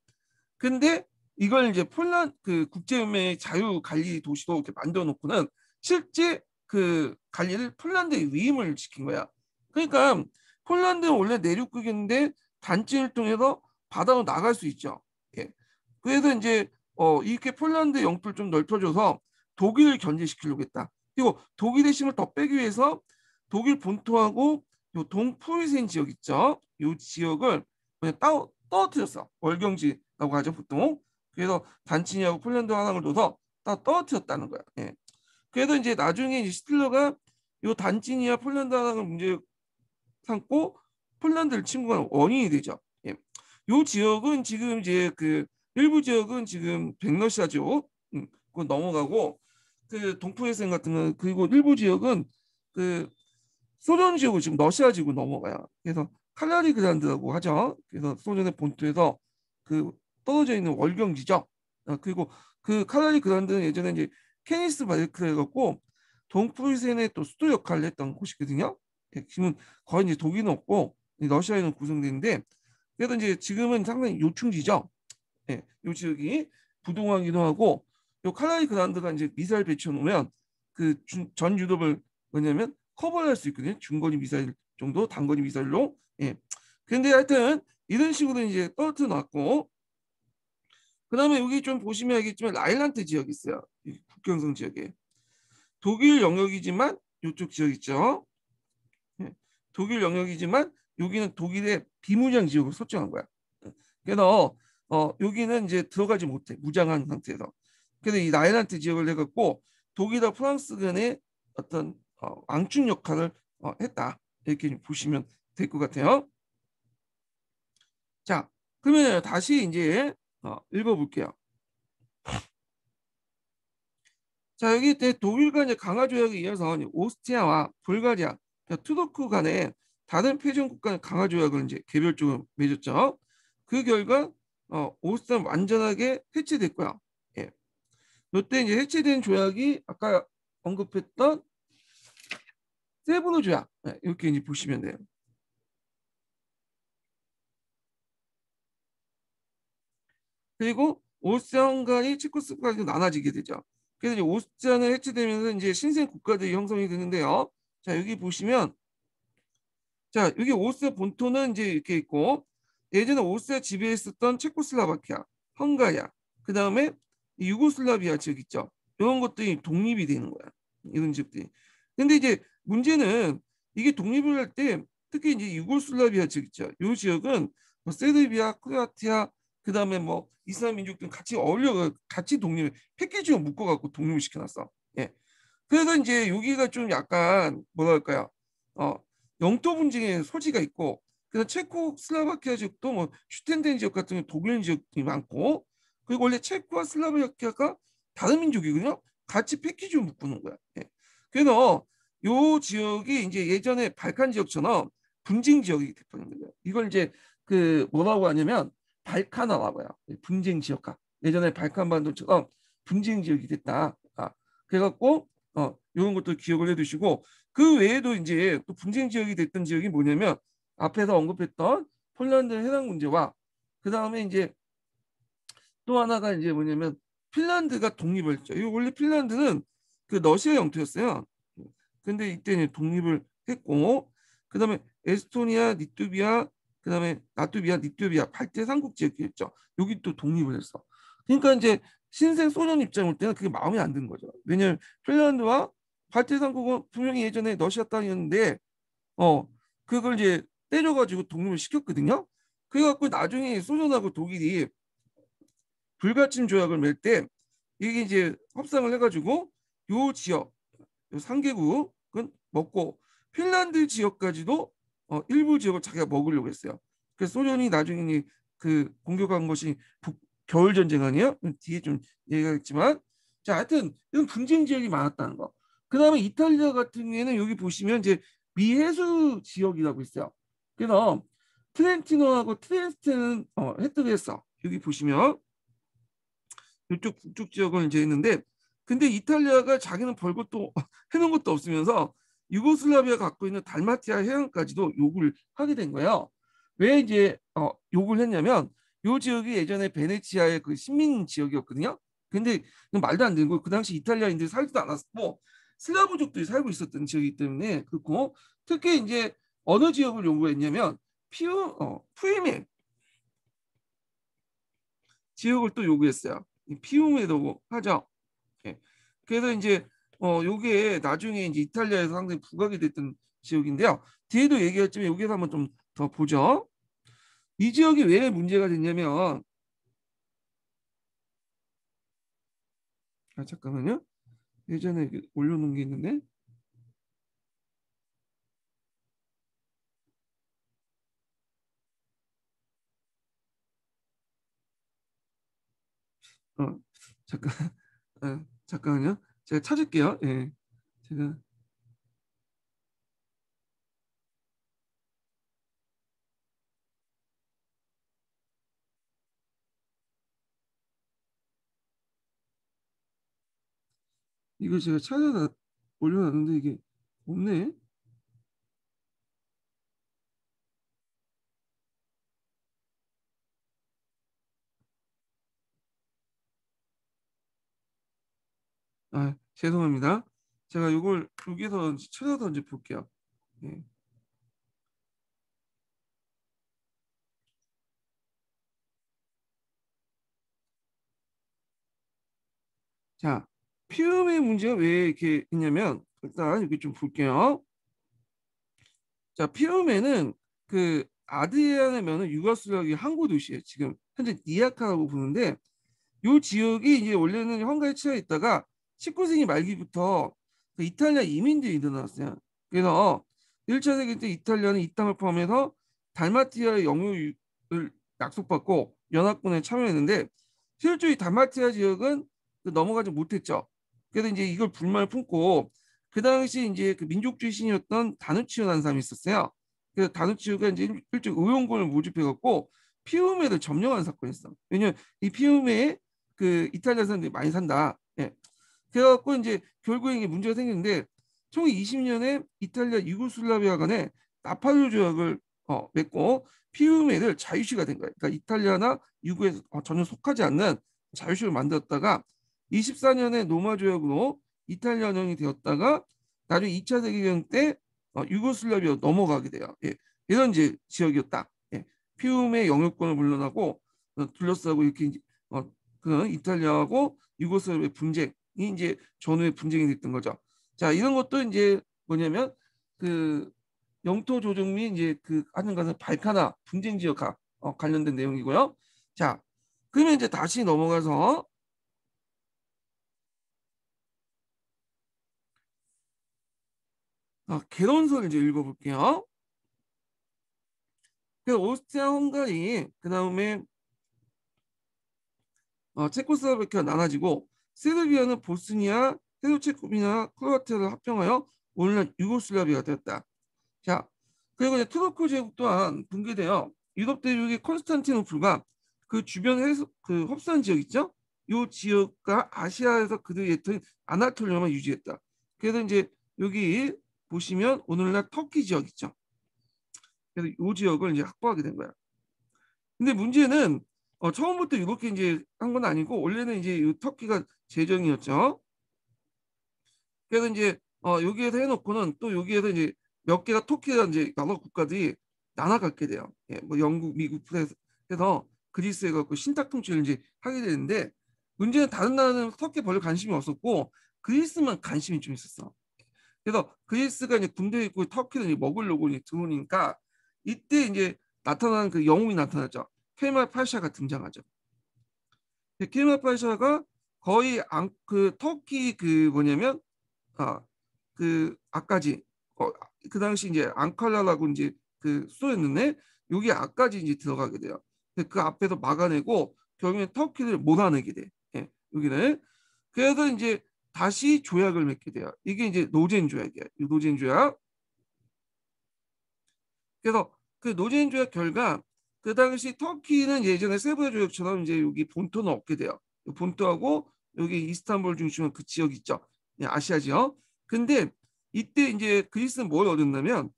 근데 이걸 이제 폴란 그 국제음의 자유 관리 도시도 이렇게 만들어 놓고는 실제 그 관리를 폴란드에 위임을 시킨 거야. 그러니까 폴란드는 원래 내륙국인데 단지을 통해서 바다로 나갈 수 있죠. 예. 그래서 이제 어 이렇게 폴란드 영토를 좀 넓혀줘서 독일을 견제시키려고 했다. 그리고 독일의 힘을 더 빼기 위해서 독일 본토하고 요 동프리센 지역 있죠. 요 지역을 그냥 따, 떨뜨렸어 월경지라고 하죠 보통. 그래서 단층이하고 폴란드 화상을 둬서 딱 떨어뜨렸다는 거야. 예. 그래서 이제 나중에 이제 시틀러가 이단층이와 폴란드 화상을 문제 삼고 폴란드를 친구가 원인이 되죠. 예. 요 지역은 지금 이제 그 일부 지역은 지금 백러시아 지역 음, 그 넘어가고 그동포회생 같은 거 그리고 일부 지역은 그 소련 지역을 지금 러시아 지역으로 넘어가요. 그래서 칼라리 그란드라고 하죠. 그래서 소련의 본토에서 그 떨어져 있는 월경지죠. 아, 그리고 그카라리 그란드는 예전에 이제 케니스 바이크를 해갖고 동프리센의 또 수도 역할을 했던 곳이거든요. 예, 지금은 거의 이제 독일은 없고 러시아에는 구성되는데 그래도 이제 지금은 상당히 요충지죠. 예, 요 지역이 부동하기도 하고 요 칼라리 그란드가 이제 미사일 배치해 놓으면 그 전 유럽을 뭐냐면 커버를 할 수 있거든요. 중거리 미사일 정도, 단거리 미사일로. 예. 근데 하여튼 이런 식으로 이제 떨어뜨려 놨고 그 다음에 여기 좀 보시면 알겠지만 라일란트 지역이 있어요. 북경성 지역에. 독일 영역이지만 이쪽 지역 있죠. 예. 독일 영역이지만 여기는 독일의 비무장 지역으로 설정한 거야. 그래서 어, 여기는 이제 들어가지 못해. 무장한 상태에서. 그래서 이 라일란트 지역을 해갖고 독일과 프랑스 간의 어떤 어, 앙충 역할을 어, 했다. 이렇게 보시면 될 것 같아요. 자, 그러면 다시 이제 어, 읽어볼게요. 자 여기 대 독일 간의 강화 조약에 이어서 오스트리아와 불가리아, 투르크 간의 다른 패전국 간의 강화 조약을 이제 개별적으로 맺었죠. 그 결과 어, 오스트리아 완전하게 해체됐고요. 예. 이때 이제 해체된 조약이 아까 언급했던 세브노 조약 예, 이렇게 이제 보시면 돼요. 그리고 오스트리아헝가리 체코스로바키아 나눠지게 되죠. 그래서 이제 오스트리아는 해체되면서 이제 신생 국가들이 형성이 되는데요. 자 여기 보시면 자 여기 오스트리아 본토는 이제 이렇게 있고 예전에 오스트리아 지배했었던체코슬라바키아 헝가리아, 그 다음에 유고슬라비아 지역 있죠. 이런 것들이 독립이 되는 거야. 이런 지역들이. 근데 이제 문제는 이게 독립을 할 때 특히 이제 유고슬라비아 지역 있죠. 이 지역은 뭐 세르비아, 크로아티아, 그 다음에 뭐 이슬람 민족들 같이 어울려 같이 독립 패키지로 묶어갖고 독립을 시켜놨어. 예. 그래서 이제 여기가 좀 약간 뭐랄까요? 어 영토 분쟁의 소지가 있고 그래서 체코 슬라바키아 지역도 뭐 슈텐덴 지역 같은 독일 지역이 많고 그리고 원래 체코와 슬라바키아가 다른 민족이거든요. 같이 패키지로 묶는 거야. 예. 그래서 요 지역이 이제 예전에 발칸 지역처럼 분쟁 지역이 됐던 거예요. 이걸 이제 그 뭐라고 하냐면 발칸화라고 해요. 분쟁 지역화. 예전에 발칸반도처럼 분쟁 지역이 됐다. 아, 그래갖고 어, 이런 것도 기억을 해두시고 그 외에도 이제 또 분쟁 지역이 됐던 지역이 뭐냐면 앞에서 언급했던 폴란드 해당 문제와 그 다음에 이제 또 하나가 이제 뭐냐면 핀란드가 독립을 했죠. 이 원래 핀란드는 그 러시아 영토였어요. 근데 이때 는 독립을 했고 그 다음에 에스토니아, 리투비아, 그 다음에 나투비아, 니투비아, 발대삼국 지였이죠 여기 또 독립을 했어. 그러니까 이제 신생 소년 입장 올 때는 그게 마음에 안 드는 거죠. 왜냐하면 핀란드와 발대삼국은 분명히 예전에 러시아 땅이었는데 어 그걸 이제 때려가지고 독립을 시켰거든요. 그래갖고 나중에 소년하고 독일이 불가침 조약을 맺을 때 이게 이제 협상을 해가지고 요 지역 요 3개국은 먹고 핀란드 지역까지도 어, 일부 지역을 자기가 먹으려고 했어요. 그래서 소련이 나중에 그 공격한 것이 북, 겨울 전쟁 아니에요? 음, 뒤에 좀 얘기가 있지만 자 하여튼 이런 분쟁 지역이 많았다는 거. 그 다음에 이탈리아 같은 경우에는 여기 보시면 이제 미해수 지역이라고 있어요. 그래서 트렌티노하고 트레스트는 어, 획득 했어. 여기 보시면 이쪽 북쪽 지역은 이제 있는데 근데 이탈리아가 자기는 벌 것도 해놓은 것도 없으면서 유고슬라비아가 갖고 있는 달마티아 해안까지도 요구를 하게 된 거예요. 왜 이제 어, 요구를 했냐면 요 지역이 예전에 베네치아의 그 식민 지역이었거든요. 근데 말도 안 되는 거 그 당시 이탈리아인들이 살지도 않았고 슬라브족들이 살고 있었던 지역이기 때문에 그렇고 특히 이제 어느 지역을 요구했냐면 피우 어, 푸이밀 지역을 또 요구했어요. 피움에도 하죠. 예. 그래서 이제 어, 요게 나중에 이제 이탈리아에서 상당히 부각이 됐던 지역인데요. 뒤에도 얘기했지만 여기서 한번 좀 더 보죠. 이 지역이 왜 문제가 됐냐면 아 잠깐만요. 예전에 그 올려놓은 게 있는데 어 잠깐 아, 잠깐만요. 제가 찾을게요. 예. 제가 이걸 제가 찾아 올려놨는데 이게 없네. 아, 죄송합니다. 제가 이걸 여기서 찾아서 이제 볼게요. 예. 자, 피움의 문제가 왜 이렇게 있냐면 일단 여기 좀 볼게요. 자, 피움에는 그아드리아의 면은 유가 수력이 항구 도시예요. 지금 현재 니아카라고 부는데이 지역이 이제 원래는 황가에 치여 있다가 19세기 말기부터 그 이탈리아 이민들이 늘어났어요. 그래서 1차 세계때 이탈리아는 이 땅을 포함해서 달마티아의 영유를 약속받고 연합군에 참여했는데 실제로 이 달마티아 지역은 그 넘어가지 못했죠. 그래서 이제 이걸 불만을 품고 그 당시 이제 그 민족주의 신이었던 다누치우라는 사람이 있었어요. 그래서 다누치우가 이제 일종 의용군을 모집해갖고 피우메를 점령한 사건이 었어 왜냐면 이 피우메에 그 이탈리아 사람들이 많이 산다. 예. 그래갖고 이제 결국에 이게 문제가 생기는데 1920년에 이탈리아 유고슬라비아 간에 나팔로 조약을 어, 맺고 피움에를 자유시가 된 거예요. 그러니까 이탈리아나 유고에 어, 전혀 속하지 않는 자유시를 만들었다가 24년에 노마 조약으로 이탈리아 령이 되었다가 나중 에 2차 대기대전때 어, 유고슬라비아 넘어가게 돼요. 예. 이런 이제 지역이었다. 예. 피움의 영역권을 물러나고 어, 둘러싸고 이렇게 어, 그 이탈리아하고 유고슬라비아 분쟁 이제 전후에 분쟁이 됐던 거죠. 자, 이런 것도 이제 뭐냐면 그 영토 조정 및 이제 그 한중간사 발카나 분쟁 지역화 어, 관련된 내용이고요. 자, 그러면 이제 다시 넘어가서 아, 개론서를 이제 읽어볼게요. 그 오스트리아 헝가리 그 다음에 어, 체코스로바키가 나눠지고 세르비아는 보스니아, 헤르체코비나, 크로아티아를 합병하여 오늘날 유고슬라비아가 되었다. 자, 그리고 이제 트로코 제국 또한 붕괴되어 유럽 대륙의 콘스탄티노플과 그 주변 해석, 그 협상 지역 있죠? 이 지역과 아시아에서 그들이 예터인 아나톨리아만 유지했다. 그래서 이제 여기 보시면 오늘날 터키 지역 있죠. 그래서 이 지역을 이제 확보하게 된 거야. 근데 문제는 어, 처음부터 이렇게 이제 한 건 아니고 원래는 이제 이 터키가 재정이었죠. 그래서 이제 어, 여기에서 해놓고는 또 여기에서 이제 몇 개가 터키가 이제 여러 국가들이 나눠갖게 돼요. 예, 뭐 영국, 미국, 해서 그리스 해갖고 신탁 통치를 이제 하게 되는데 문제는 다른 나라는 터키에 별로 관심이 없었고 그리스만 관심이 좀 있었어. 그래서 그리스가 이제 군대 있고 터키를 이제 먹으려고 이제 들어오니까 이때 이제 나타나는그 영웅이 나타나죠 케마 파샤가 등장하죠. 네, 케말 파샤가 거의 그 터키 그 뭐냐면 아그 아까지 어, 그 당시 이제 앙칼라라고 이제 그 수도였는데 여기 아까지 이제 들어가게 돼요. 그 앞에서 막아내고 결국에 터키를 못아내게 돼. 예, 여기는 그래서 이제 다시 조약을 맺게 돼요. 이게 이제 노젠 조약이야. 노젠 조약. 그래서 그 노젠 조약 결과 그 당시 터키는 예전에 세부야 조약처럼 이제 여기 본토는 없게 돼요. 본토하고 여기 이스탄불 중심은 그 지역 있죠. 네, 아시아 지역. 근데 이때 이제 그리스는 뭘 얻었냐면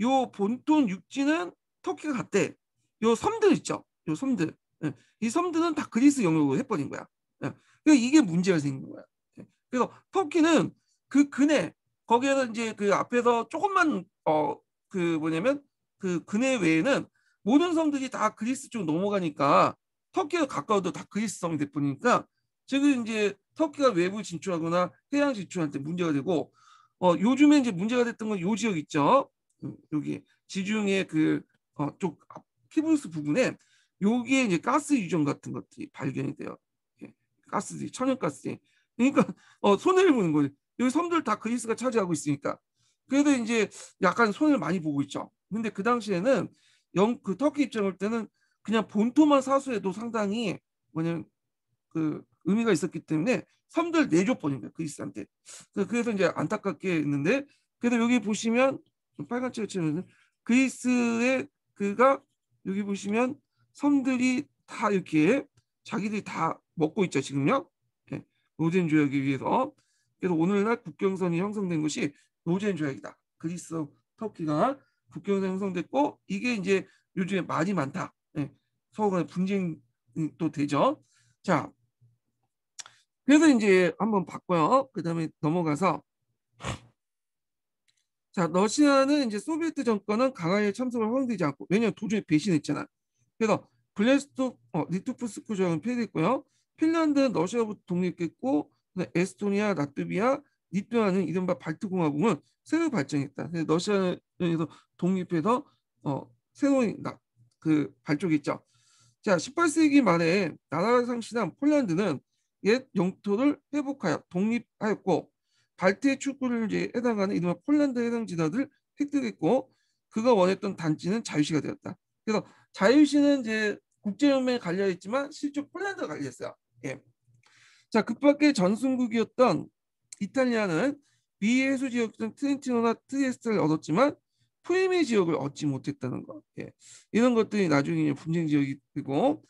요 본토 육지는 터키가 갔대. 요 섬들 있죠. 요 섬들. 네, 이 섬들은 다 그리스 영역으로 해버린 거야. 그 이게 문제가 생긴 거야. 그래서 터키는 그 근해 거기에는 이제 그 앞에서 조금만 어 그 뭐냐면 그 근해 외에는 모든 성들이 다 그리스 쪽 넘어가니까 터키가 가까워도 다 그리스 성이 됐보니까 지금 이제 터키가 외부 진출하거나 해양 진출할 때 문제가 되고 어 요즘에 이제 문제가 됐던 건 요 지역 있죠 음, 여기 지중해 그어쪽 키브루스 부분에 여기에 이제 가스 유전 같은 것들이 발견이 돼요 예. 가스들이 천연가스들 그러니까 어 손해를 보는 거예요 여기 섬들 다 그리스가 차지하고 있으니까 그래도 이제 약간 손을 많이 보고 있죠 근데 그 당시에는 영, 그 터키 입장할 때는 그냥 본토만 사수해도 상당히 뭐냐면 그 의미가 있었기 때문에 섬들 내조번입니다 그리스한테. 그, 그래서 이제 안타깝게 했는데 그래서 여기 보시면 빨간색으로 치면 그리스의 그가 여기 보시면 섬들이 다 이렇게 자기들이 다 먹고 있죠 지금요. 네. 예, 로젠 조약에 위해서 그래서 오늘날 국경선이 형성된 것이 로젠 조약이다. 그리스 터키가 국경선 형성됐고 이게 이제 요즘에 많이 많다. 예, 서울 간의 분쟁이 또 되죠. 자, 그래서 이제 한번 봤고요. 그 다음에 넘어가서 자 러시아는 이제 소비에트 정권은 강화에 참석을 허용되지 않고 왜냐하면 도중에 배신했잖아. 그래서 블레스토 어, 리투프스크 조약은 폐지했고요. 핀란드는 러시아부터 독립했고 에스토니아, 라트비아, 입또하는 이른바 발트공화국은 새로 발전했다. 러시아에서 독립해서 어, 새로운 나, 그 발족했죠. 자, 18세기 말에 나라를 상실한 폴란드는 옛 영토를 회복하여 독립하였고 발트의 축구를 위해 해당하는 이른바 폴란드 해당 지나를 획득했고 그가 원했던 단지는 자유시가 되었다. 그래서 자유시는 이제 국제연맹에 갈려 있지만 실제 폴란드가 갈려 있어요. 예. 자, 그밖에 전승국이었던 이탈리아는 비해수 지역 등 트렌티노나 트리에스트를 얻었지만 프리미 지역을 얻지 못했다는 것. 예. 이런 것들이 나중에 분쟁 지역이 되고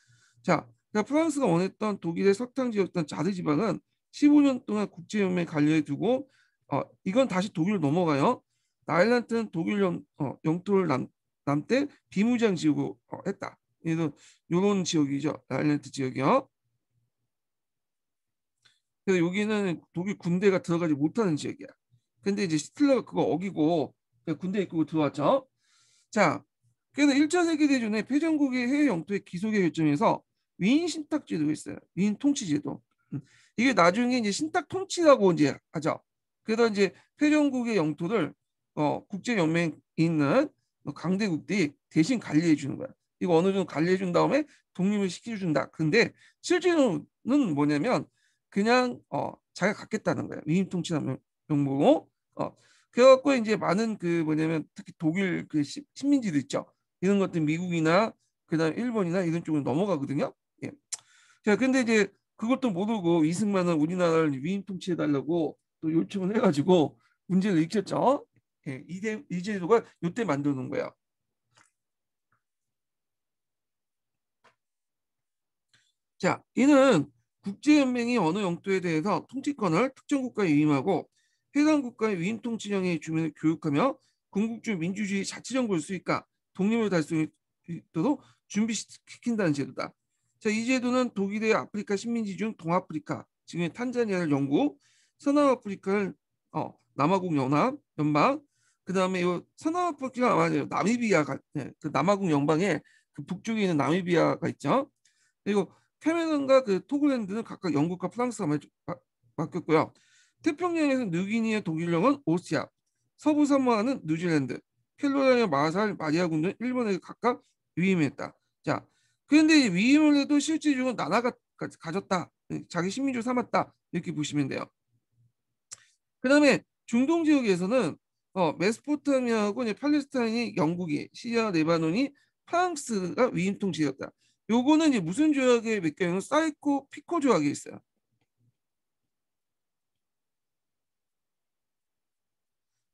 자그니까 프랑스가 원했던 독일의 석탄 지역던 자드 지방은 15년 동안 국제연맹 관리해 두고 어, 이건 다시 독일로 넘어가요. 아일랜드는 독일 영, 어, 영토를 남, 남때 비무장 지역으로 어, 했다. 이런 요런 지역이죠. 아일랜드 지역이요. 그래서 여기는 독일 군대가 들어가지 못하는 지역이야. 근데 이제 히틀러가 그거 어기고 군대 입고 들어왔죠. 자, 그래서 1차 세계대전에 패전국의 해외 영토의 기속의 결정에서 위인 신탁 제도 가 있어요. 위인 통치 제도. 음. 이게 나중에 이제 신탁 통치라고 이제 하죠. 그래서 이제 패전국의 영토를 어, 국제연맹에 있는 뭐 강대국들이 대신 관리해 주는 거야. 이거 어느 정도 관리해 준 다음에 독립을 시켜준다. 근데 실제로는 뭐냐면 그냥 어, 자기가 갖겠다는 거예요. 위임 통치나 명목으로. 어. 그래갖고 이제 많은 그 뭐냐면 특히 독일 그 식민지도 있죠. 이런 것들 미국이나 그다음 일본이나 이런 쪽으로 넘어가거든요. 예. 자, 근데 이제 그것도 모르고 이승만은 우리나라를 위임 통치해 달라고 또 요청을 해가지고 문제를 일으켰죠. 예, 이대 이제도가 요때 만드는 거예요. 자, 이는 국제연맹이 어느 영토에 대해서 통치권을 특정 국가에 위임하고 해당 국가의 위임 통치령의 주민을 교육하며 군국주의 민주주의 자치정부를 수익과 독립을 달성할 수 있도록 준비시킨다는 제도다. 자, 이 제도는 독일의 아프리카 식민지 중 동아프리카, 지금의 탄자니아를 영국, 서남아프리카를 어, 남아공 연합, 연방, 그 다음에 요 서남아프리카 아, 맞아요 남이비아가 네, 그 남아공 연방에 그 북쪽에 있는 남이비아가 있죠. 그리고 테메른과 그 토글랜드는 각각 영국과 프랑스가 바, 뀌었고요 태평양에서 뉴기니의 독일령은 오스트리아 서부 사모아는 뉴질랜드, 캘로라니아 마살 마리아군은 일본에게 각각 위임했다. 자, 그런데 위임을 해도 실질적으로 나라가 가졌다. 네, 자기 식민지 삼았다. 이렇게 보시면 돼요. 그 다음에 중동 지역에서는 어, 메스포타미아하고 팔레스타인이 영국이, 시리아, 레바논이 프랑스가 위임 통치였다. 요거는 이제 무슨 조약에 맡겨요? 사이코 피코 조약에 있어요.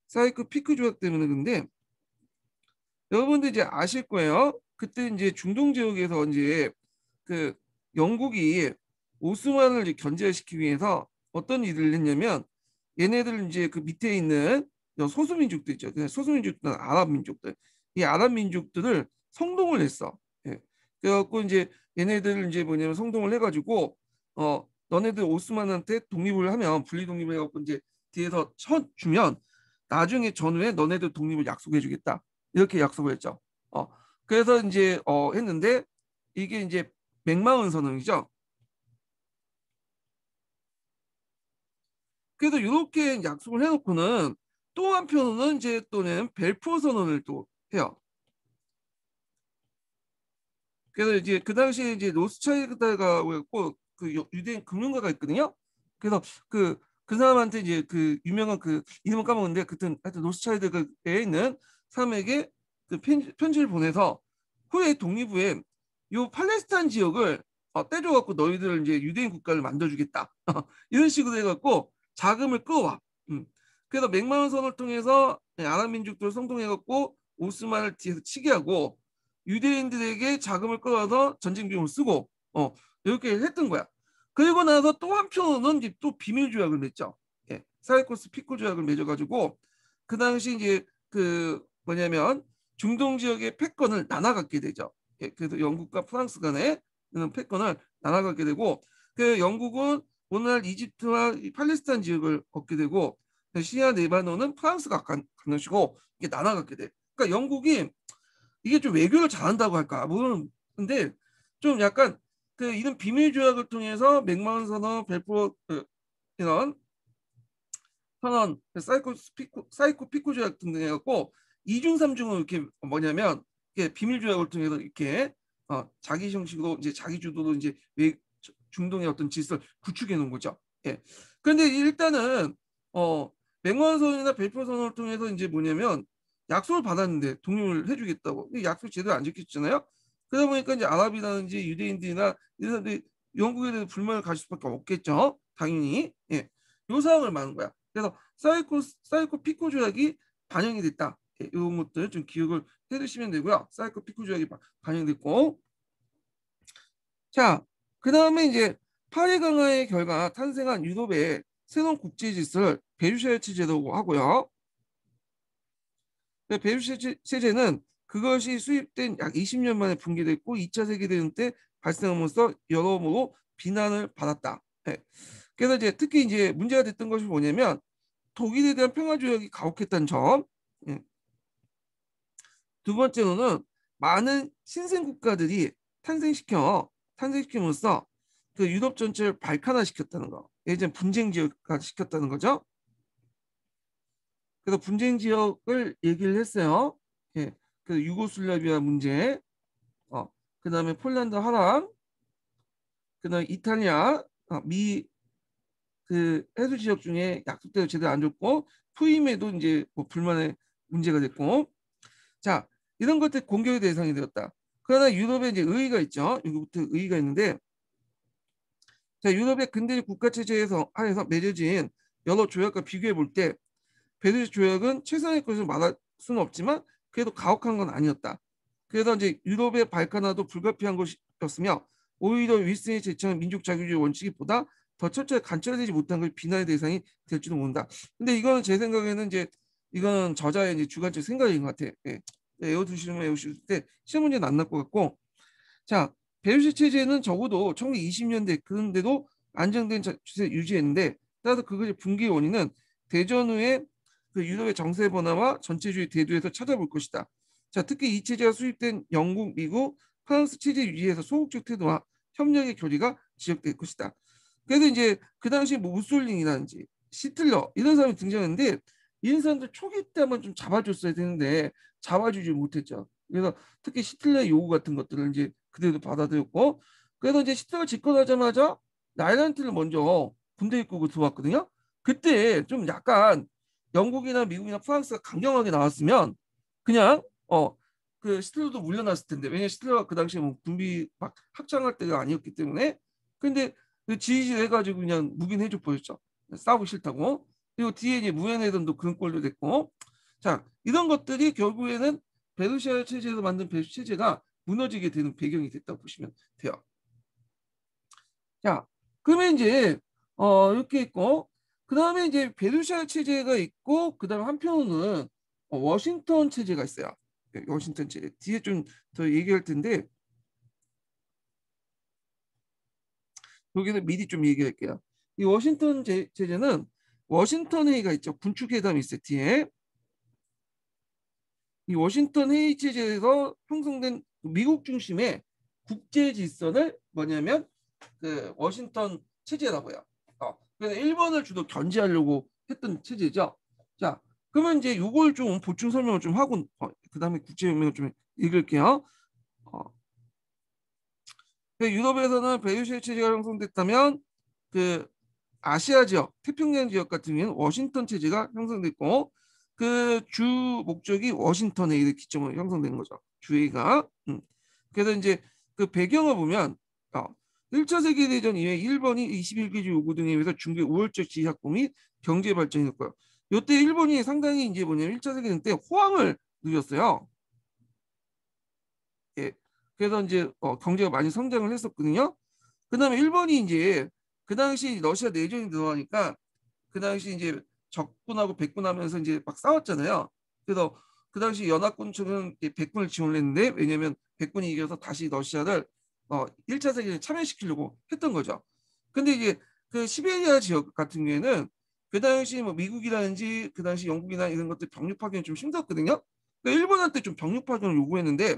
사이코 피코 조약 때문에 근데 여러분들 이제 아실 거예요. 그때 이제 중동 지역에서 이제 그 영국이 오스만을 이제 견제시키기 위해서 어떤 일을 했냐면 얘네들 이제 그 밑에 있는 소수민족들 있죠. 그 소수민족들 아랍 민족들 이 아랍 민족들을 성동을 했어. 그래갖고 이제 얘네들을 이제 뭐냐면 성동을 해가지고 어 너네들 오스만한테 독립을 하면 분리 독립을 해갖고 이제 뒤에서 쳐 주면 나중에 전후에 너네들 독립을 약속해주겠다 이렇게 약속을 했죠. 어 그래서 이제 어 했는데 이게 이제 맥마흔 선언이죠. 그래서 이렇게 약속을 해놓고는 또 한편으로는 이제 또는 벨포 선언을 또 해요. 그래서 이제 그 당시에 이제 로스차일드가 왜꼭그 유대인 금융가가 있거든요. 그래서 그그 그 사람한테 이제 그 유명한 그 이름은 까먹었는데 그땐 하여튼 로스차일드에 있는 사람에게 그 편, 지를 보내서 후에 독립후에 요 팔레스타인 지역을 어, 때려갖고 너희들 이제 유대인 국가를 만들어주겠다 이런 식으로 해갖고 자금을 끌어와. 음. 그래서 맥마른 선을 통해서 네, 아랍 민족들을 성동해갖고 오스만을 뒤에서 치게 하고 유대인들에게 자금을 끌어와서 전쟁 비용을 쓰고 어 이렇게 했던 거야. 그리고 나서 또 한편으로는 이제 또 비밀 조약을 맺죠. 예. 사이코스 피코 조약을 맺어가지고 그 당시 이제 그 뭐냐면 중동 지역의 패권을 나눠갖게 되죠. 예. 그래서 영국과 프랑스 간에 패권을 나눠갖게 되고 그 영국은 오늘날 이집트와 팔레스타인 지역을 얻게 되고 그 시아네바논은 프랑스가 갖는 것이고 이게 나눠갖게 돼. 그러니까 영국이 이게 좀 외교를 잘한다고 할까? 물론 근데 좀 약간 그 이런 비밀 조약을 통해서 맥마운 선언, 벨포 그, 이런 선언, 그 사이코 피코, 사이코 피코 조약 등등 해갖고 이중 삼중은 이렇게 뭐냐면 이게 비밀 조약을 통해서 이렇게 어, 자기 형식으로 이제 자기 주도로 이제 외, 중동의 어떤 질서를 구축해 놓은 거죠. 예. 그런데 일단은 어 맥마운 선언이나 벨포 선언을 통해서 이제 뭐냐면 약속을 받았는데 독립을 해주겠다고 약속 제대로 안 지켰잖아요. 그러다 보니까 이제 아랍이라든지 유대인들이나 이런 사람들이 영국에 대해서 불만을 가질 수밖에 없겠죠. 당연히 예, 요 상황을 말하는 거야. 그래서 사이코 사이코 피코 조약이 반영이 됐다. 예, 이런 것들 좀 기억을 해두시면 되고요. 사이코 피코 조약이 반영됐고 자그 다음에 이제 파리 강화의 결과 탄생한 유럽의 새로운 국제 질서를 베주셔츠 제도고 하고요. 베 네, 배출 세제는 그것이 수입된 약 20년 만에 붕괴됐고 2차 세계대전 때 발생함으로써 여러모로 비난을 받았다. 네. 그래서 이제 특히 이제 문제가 됐던 것이 뭐냐면 독일에 대한 평화 조약이 가혹했다는 점. 네. 두 번째로는 많은 신생 국가들이 탄생시켜 탄생시킴으로써 그 유럽 전체를 발칸화시켰다는 거. 예전 분쟁 지역화 시켰다는 거죠. 그래서 분쟁 지역을 얘기를 했어요. 예. 그래서 유고슬라비아 문제, 어, 그 다음에 폴란드 하랑, 그 다음에 이탈리아, 어, 미, 그 해수 지역 중에 약속대로 제대로 안 줬고, 푸임에도 이제 뭐 불만의 문제가 됐고, 자, 이런 것들 공격의 대상이 되었다. 그러나 유럽에 이제 의의가 있죠. 여기부터 의의가 있는데, 자, 유럽의 근대 국가 체제에서 하에서 맺어진 여러 조약과 비교해 볼때 베네스 조약은 최상의 것을 말할 수는 없지만 그래도 가혹한 건 아니었다. 그래서 이제 유럽의 발칸화도 불가피한 것이었으며 오히려 윌슨이 제창한 민족 자유주의 원칙이 보다 더 철저히 관철되지 못한 것이 비난의 대상이 될지도 모른다. 근데 이거는 제 생각에는 이제 이건 저자의 이제 주관적 생각인 것 같아요. 예. 외워두시면 네, 외우실 때 시험 문제는 안 날 것 같고 자 배우식 체제는 적어도 1920년대 그런데도 안정된 주세 유지했는데 따라서 그것의 붕괴 원인은 대전 후에 그 유럽의 정세 변화와 전체주의 대두에서 찾아볼 것이다. 자, 특히 이 체제가 수입된 영국, 미국, 프랑스 체제 위지에서 소극적 태도와 협력의 교리가 지적될 것이다. 그래서 이제 그 당시 뭐 무솔링이라든지 시틀러 이런 사람이 등장했는데 이런 사람들 초기 때만 좀 잡아줬어야 되는데 잡아주지 못했죠. 그래서 특히 시틀러의 요구 같은 것들을 이제 그대로 받아들였고 그래서 이제 시틀러가 집권하자마자 아일랜드를 먼저 군대 입국을 들어왔거든요. 그때 좀 약간 영국이나 미국이나 프랑스가 강경하게 나왔으면 그냥 어 그 시틀러도 물려놨을 텐데 왜냐 시틀러가 그 당시에 뭐 군비 막확장할 때가 아니었기 때문에 근데 지지해가지고 그 그냥 묵인해줘 버렸죠 싸우고 싫다고 그리고 뒤에 이제 무연회던도 그런 꼴도 됐고 자 이런 것들이 결국에는 베르시아 체제에서 만든 베르시아 체제가 무너지게 되는 배경이 됐다고 보시면 돼요. 자, 그러면 이제 어, 이렇게 있고 그 다음에 이제 베르샤 체제가 있고 그 다음 에 한편으로는 워싱턴 체제가 있어요. 워싱턴 예, 체제 뒤에 좀 더 얘기할 텐데 여기는 미리 좀 얘기할게요. 이 워싱턴 제, 제재는 워싱턴 회의가 있죠. 군축회담이 있어요. 뒤에 이 워싱턴 회의 체제에서 형성된 미국 중심의 국제 질서를 뭐냐면 그 워싱턴 체제라고요. 그래서 1번을 주로 견제하려고 했던 체제죠. 자, 그러면 이제 이걸 좀 보충 설명을 좀 하고 어, 그다음에 국제 연맹을 좀 읽을게요. 어. 그 유럽에서는 배류시의 체제가 형성됐다면 그 아시아 지역, 태평양 지역 같은 경우에는 워싱턴 체제가 형성됐고 그 주 목적이 워싱턴에 기점으로 형성된 거죠. 주의가. 음. 그래서 이제 그 배경을 보면 1차 세계대전 이후에 일본이 21세기 요구 등에 의해서 중국의 우월적 지휘학부 및 경제 발전 이됐고 요때 요 일본이 상당히 이제 뭐냐면 1차 세계대전 때 호황을 누렸어요. 예. 그래서 이제 어, 경제가 많이 성장을 했었거든요. 그다음에 일본이 이제 그 당시 러시아 내전이 들어가니까 그 당시 이제 적군하고 백군하면서 이제 막 싸웠잖아요. 그래서 그 당시 연합군 측은 백군을 지원했는데 왜냐면 백군이 이겨서 다시 러시아를 어, 1차 세계에 참여시키려고 했던 거죠. 근데 이제 그 시베리아 지역 같은 경우에는 그 당시 뭐 미국이라든지 그 당시 영국이나 이런 것들 병력 파견이 좀 힘들었거든요. 그러니까 일본한테 좀 병력 파견을 요구했는데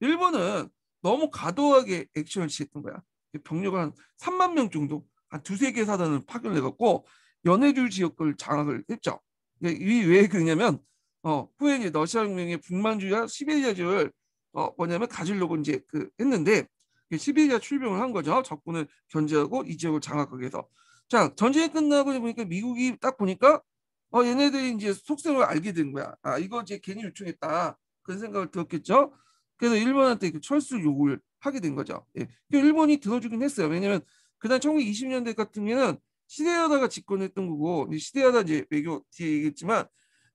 일본은 너무 과도하게 액션을 취했던 거야. 병력을 한 3만 명 정도 한 두세 개 사단을 파견을 해갖고 연해줄 지역을 장악을 했죠. 이왜 그러냐면 어, 후에 이제 러시아 혁명의 북만주와 시베리아 지역을 어, 뭐냐면 가지려고 이제 그 했는데 시베리아 출병을 한 거죠. 적군을 견제하고 이 지역을 장악하기 위해서. 자, 전쟁이 끝나고 보니까 미국이 딱 보니까 어, 얘네들이 이제 속셈을 알게 된 거야. 아, 이거 이제 괜히 요청했다. 그런 생각을 들었겠죠. 그래서 일본한테 그 철수 요구를 하게 된 거죠. 예. 일본이 들어주긴 했어요. 왜냐면 그날 1920년대 같은 경우에는 시대하다가 집권했던 거고 시대하다 이제 외교 뒤에 얘기했지만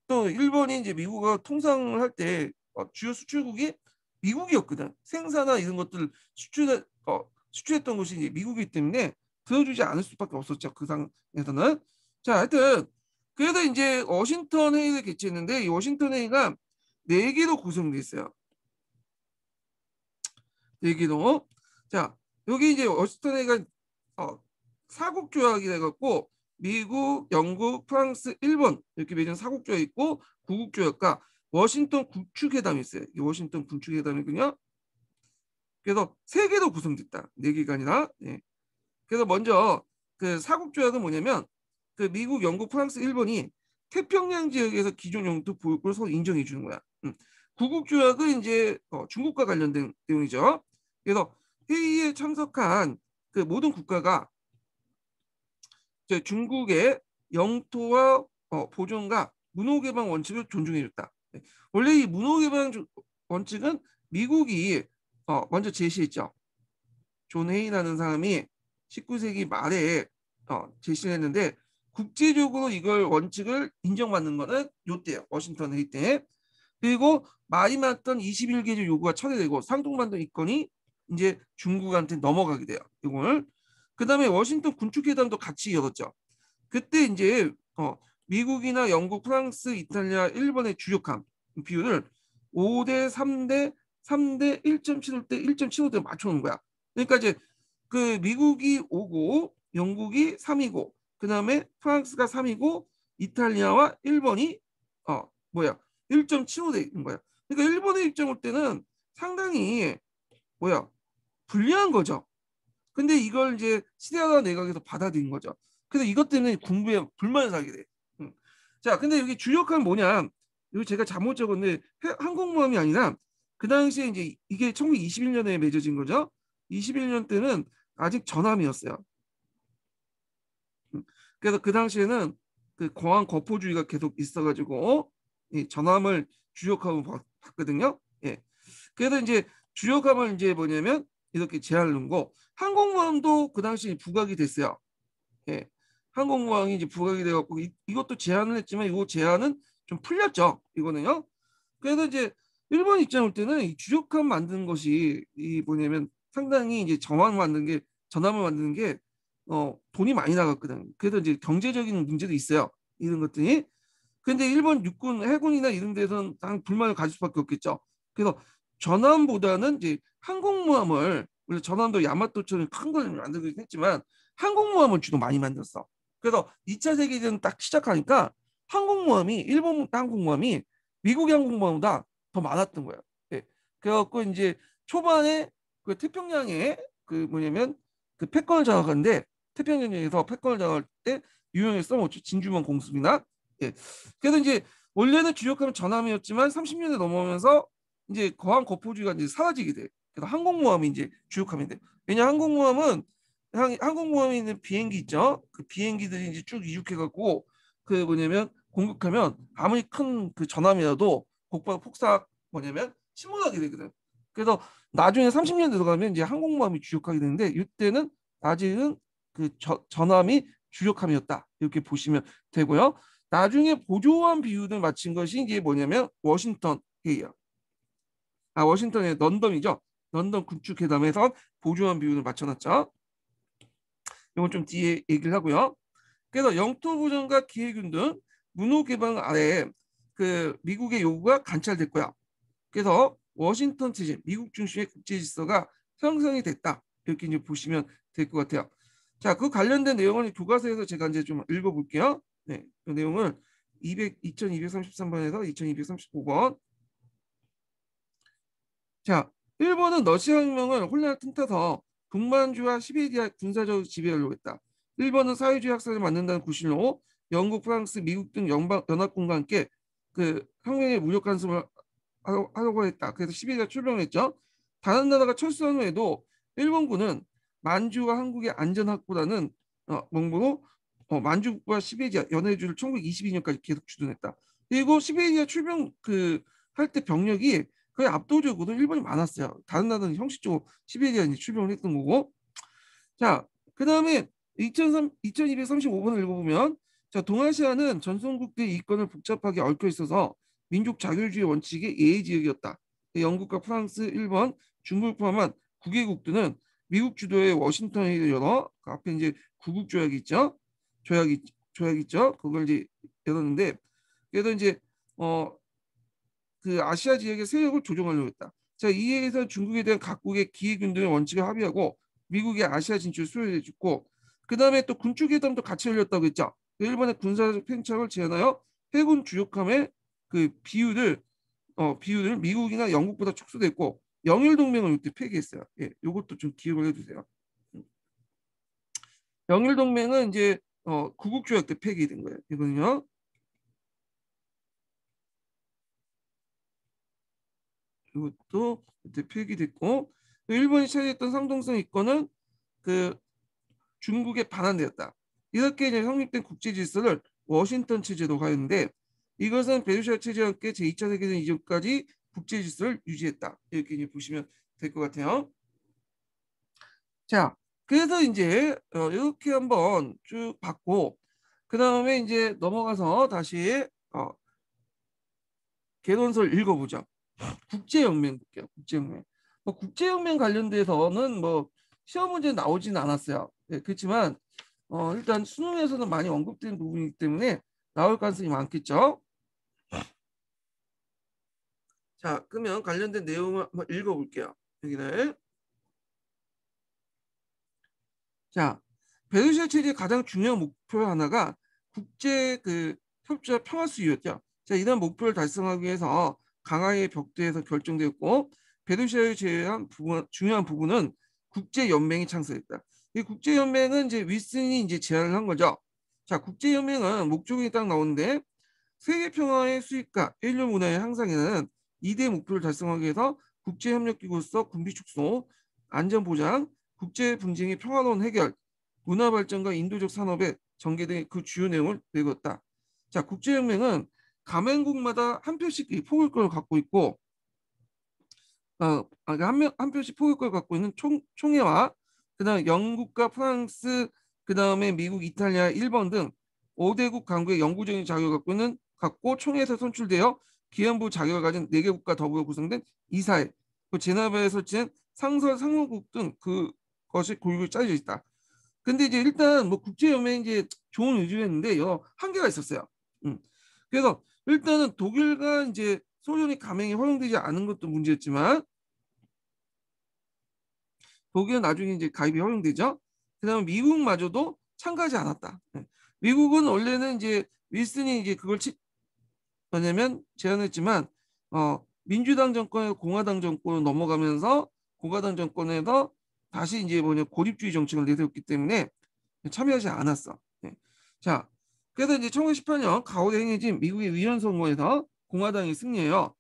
또 일본이 이제 미국과 통상을 할때 어, 주요 수출국이 미국이었거든. 생사나 이런 것들 수출 어, 수출했던 것이 이제 미국이기 때문에 들어주지 않을 수밖에 없었죠. 그 상에서는 자 하여튼 그래서 이제 워싱턴 회의를 개최했는데 이 워싱턴 회의가 네 개로 구성돼 있어요. 네 개로 자 여기 이제 워싱턴 회의가 어, 사국 조약이 돼갖고 미국, 영국, 프랑스, 일본 이렇게 맺은 사국 조약 있고 구국 조약과 워싱턴 군축회담이 있어요. 워싱턴 군축회담이군요. 그래서 세개도 구성됐다. 네 개가 아니라. 예. 그래서 먼저 그 사국조약은 뭐냐면 그 미국, 영국, 프랑스, 일본이 태평양 지역에서 기존 영토 보유권을 서로 인정해 주는 거야. 음. 구국조약은 이제 어, 중국과 관련된 내용이죠. 그래서 회의에 참석한 그 모든 국가가 중국의 영토와 어, 보존과 문호개방 원칙을 존중해줬다. 원래 이 무노 개방 원칙은 미국이 어, 먼저 제시했죠. 존 헤이라는 사람이 19세기 말에 어, 제시를 했는데 국제적으로 이걸 원칙을 인정받는 거는 요때 워싱턴 회의 때. 그리고 말이 맞던 21개조 요구가 철회되고 상동반도 이권이 이제 중국한테 넘어가게 돼요. 이걸. 그 다음에 워싱턴 군축회담도 같이 열었죠. 그때 이제 어, 미국이나 영국, 프랑스, 이탈리아, 일본의 주력함 비율을 5대 3대 3대 1.75대 1.75대 맞춰놓은 거야. 그러니까 이제 그 미국이 5고 영국이 3이고 그 다음에 프랑스가 3이고 이탈리아와 일본이 어 뭐야 1.75대인 거야. 그러니까 일본의 입장 올 때는 상당히 뭐야 불리한 거죠. 근데 이걸 이제 시대와 내각에서 받아들인 거죠. 그래서 이것 때문에 군부에 불만을 사게 돼. 자, 근데 여기 주력한 뭐냐? 이거 제가 잘못 적었는데 항공모함이 아니라 그 당시에 이제 이게 1921년에 맺어진 거죠. 21년 때는 아직 전함이었어요. 음, 그래서 그 당시에는 그 거항 거포주의가 계속 있어가지고 어? 이 전함을 주력함으로 봤거든요. 예. 그래서 이제 주력함을 이제 뭐냐면 이렇게 제한을 놓거 항공모함도 그 당시 부각이 됐어요. 예. 항공모항이 이제 부각이 돼갖고 이, 이것도 제한을 했지만 이거 제한은 좀 풀렸죠. 이거는요. 그래서 이제 일본 입장 올 때는 이 주력함 만드는 것이 이 뭐냐면 상당히 이제 전함 만드는 게 전함을 만드는 게 어, 돈이 많이 나갔거든. 그래서 이제 경제적인 문제도 있어요. 이런 것들이. 근데 일본 육군 해군이나 이런 데서는 당 불만을 가질 수밖에 없겠죠. 그래서 전함보다는 이제 항공모함을 원래 전함도 야마토처럼 큰 걸 만들긴 했지만 항공모함을 주로 많이 만들었어. 그래서 2차 세계대전 딱 시작하니까 항공모함이 일본 항공모함이 미국 항공모함보다 더 많았던 거예요. 예. 그래갖고 이제 초반에 그 태평양에 그 뭐냐면 그 패권을 장악하는데 태평양에서 패권을 장악할 때유용했어뭐 진주만 공습이나 예. 그래서 이제 원래는 주력하면 전함이었지만 30년대 넘어오면서 이제 거항 거포주의가 이제 사라지게 돼. 그래서 항공모함이 이제 주력함인데 왜냐 항공모함은 항공모함이 있는 비행기 있죠. 그 비행기들이 이제 쭉 이륙해갖고 그 뭐냐면 공격하면 아무리 큰 그 전함이라도 곡방 폭삭 뭐냐면 침몰하게 되거든. 그래서 나중에 30년 들어가면 이제 항공모함이 주력하게 되는데 이때는 아직은 그 저, 전함이 주력함이었다 이렇게 보시면 되고요. 나중에 보조함 비율을 맞춘 것이 이게 뭐냐면 워싱턴 회의요. 아 워싱턴의 런던이죠. 런던 군축회담에서 보조함 비율을 맞춰놨죠. 이건 좀 뒤에 얘기를 하고요. 그래서 영토보전과 기획윤 등 문호 개방 아래 그 미국의 요구가 관찰됐고요. 그래서 워싱턴 체제, 미국 중심의 국제 질서가 형성이 됐다. 이렇게 이제 보시면 될 것 같아요. 자, 그 관련된 내용은 교과서에서 제가 이제 좀 읽어볼게요. 네, 그 내용은 200, 2233번에서 2235번. 자, 일본은 러시아 혁명을 혼란을 틈타서 북만주와 시베리아 군사적 지배를 요구했다. 일본은 사회주의 학살을 막는다는 구실로 영국, 프랑스, 미국 등 연방 연합군과 함께 그 항명의 무력 간섭을 하려고 했다. 그래서 시베리아 출병했죠. 다른 나라가 철수한 후에도 일본군은 만주와 한국의 안전 학보다는 어, 명목으로 어, 만주국과 시베리아 연해주를 1922년까지 계속 주둔했다. 그리고 시베리아 출병 그할 때 병력이 그의 압도적으로 일본이 많았어요. 다른 나라는 형식적으로 시베리아 이 출병을 했던 거고. 자, 그 다음에 2235번을 읽어보면 자, 동아시아는 전성국들의 이권을 복잡하게 얽혀 있어서 민족 자율주의 원칙의 예의 지역이었다. 영국과 프랑스, 일본, 중국 포함한 9개국들은 미국 주도의 워싱턴에 열어 그 앞에 이제 구국 조약이 있죠. 조약이 조약이 있죠. 그걸 이제 열었는데 그래서 이제 어그 아시아 지역의 세력을 조정하려고 했다. 자, 이에 의해서 중국에 대한 각국의 기획운동의 원칙을 합의하고 미국의 아시아 진출 수혜해 줬고 그 다음에 또 군축회담도 같이 열렸다고 했죠. 그 일본의 군사적 팽창을 제한하여 해군 주력함의 그 비율을 어 비율을 미국이나 영국보다 축소됐고 영일 동맹을 이때 폐기했어요. 예, 이것도 좀 기억을 해주세요. 영일 동맹은 이제 어 구국 조약 때 폐기된 거예요. 이거는요. 이것도 이제 필기됐고 그 일본이 차지했던 상동성 이권은 그 중국에 반환되었다. 이렇게 이제 성립된 국제 질서를 워싱턴 체제로 가는데 이것은 베르샤 체제와 함께 제2차 세계대전 이전까지 국제 질서를 유지했다. 이렇게 이제 보시면 될 것 같아요. 자, 그래서 이제 어, 이렇게 한번 쭉 봤고 그 다음에 이제 넘어가서 다시 어, 개론서를 읽어보죠. 국제연맹 볼게요. 국제연맹. 뭐 국제연맹 관련돼서는 뭐 시험 문제 나오진 않았어요. 네, 그렇지만 어, 일단 수능에서는 많이 언급된 부분이기 때문에 나올 가능성이 많겠죠. 자, 그러면 관련된 내용을 한번 읽어볼게요. 여기를. 자, 베르시아 체제의 가장 중요한 목표 하나가 국제 그 협조 와 평화 수위였죠. 자, 이런 목표를 달성하기 위해서 강화의 벽대에서 결정되었고 베르시아를 제외한 부분, 중요한 부분은 국제 연맹이 창설했다. 이 국제 연맹은 이제 윌슨이 이제 제안을 한 거죠. 자, 국제 연맹은 목적이 딱 나오는데 세계 평화의 수익과 인류 문화의 향상에는 이대 목표를 달성하기 위해서 국제 협력 기구로서 군비 축소, 안전 보장, 국제 분쟁의 평화로운 해결, 문화 발전과 인도적 산업의 전개 등그 주요 내용을 내었다. 자, 국제연맹은 가맹국마다 한 표씩 이포괄권을 갖고 있고 어, 아, 그러니까 한, 한 표씩 포괄권을 갖고 있는 총, 총회와 그다음 영국과 프랑스, 그다음에 미국, 이탈리아, 일본 등 5대국 강국의 영구적인 자격을 갖고 있는 갖고 총회에서 선출되어 기연부 자격을 가진 4개 국가 더불어 구성된 이사회, 그 제나바에 설치된 상설 상호국 등 그것이 골고루 짜져 있다. 근데 이제 일단 뭐 국제연맹 이제 좋은 의지였는데 여 한계가 있었어요. 음. 그래서 일단은 독일과 이제 소련이 가맹이 허용되지 않은 것도 문제였지만 독일은 나중에 이제 가입이 허용되죠. 그다음에 미국마저도 참가하지 않았다. 네. 미국은 원래는 이제 윌슨이 이제 그걸 뭐냐면 제안했지만 어, 민주당 정권에서 공화당 정권으로 넘어가면서 공화당 정권에서 다시 이제 뭐냐 고립주의 정책을 내세웠기 때문에 참여하지 않았어. 네. 자, 그래서 이제 1918년 가오대 행해진 미국의 위헌 선거에서 공화당이 승리해요.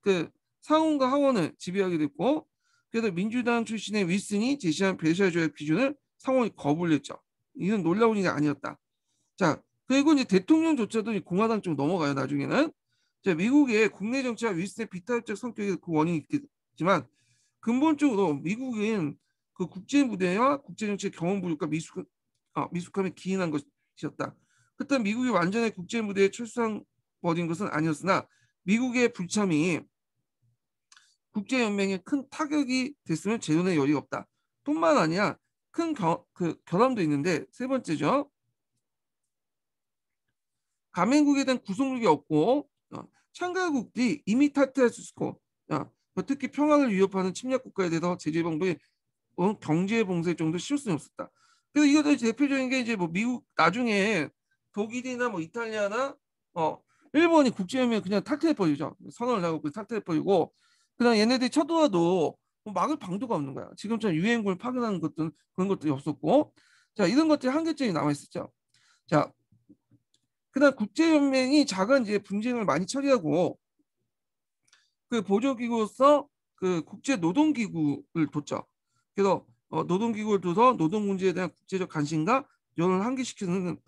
그 상원과 하원을 지배하게 됐고 그래서 민주당 출신의 윌슨이 제시한 베르샤 조약 비준을 상원이 거부를 했죠. 이는 놀라운 일이 아니었다. 자 그리고 이제 대통령조차도 공화당 쪽 넘어가요. 나중에는 자, 미국의 국내 정치와 윌슨의 비타협적 성격이 그 원인이 있겠지만 근본적으로 미국은 그 국제 무대와 국제 정치의 경험 부족과 미숙, 아, 어, 미숙함에 기인한 것이었다. 그때 미국이 완전히 국제 무대에 출산 버린 것은 아니었으나 미국의 불참이 국제 연맹에 큰 타격이 됐으면 재논의 여지가 없다. 뿐만 아니라 큰 겨, 그 결함도 있는데 세 번째죠. 가맹국에 대한 구속력이 없고 참가국들이 어, 이미 탈퇴할 수 있고 어, 특히 평화를 위협하는 침략 국가에 대해서 제재방법이 어, 경제 봉쇄 정도 쉬울 수는 없었다. 그래서 이것도 대표적인 게 이제 뭐 미국 나중에 독일이나 뭐 이탈리아나 어 일본이 국제연맹 그냥 탈퇴해 버리죠. 선언을 하고 탈퇴해 버리고 그냥 얘네들이 쳐들어도뭐 막을 방도가 없는 거야. 지금처럼 유엔군을 파견하는 것도 그런 것들이 없었고 자 이런 것들이 한계점이 남아 있었죠. 자 그다음 국제연맹이 작은 이제 분쟁을 많이 처리하고 그 보조기구로서 그 국제 노동기구를 뒀죠. 그래서 어, 노동기구를 둬서 노동 문제에 대한 국제적 관심과 여론을 환기시키는등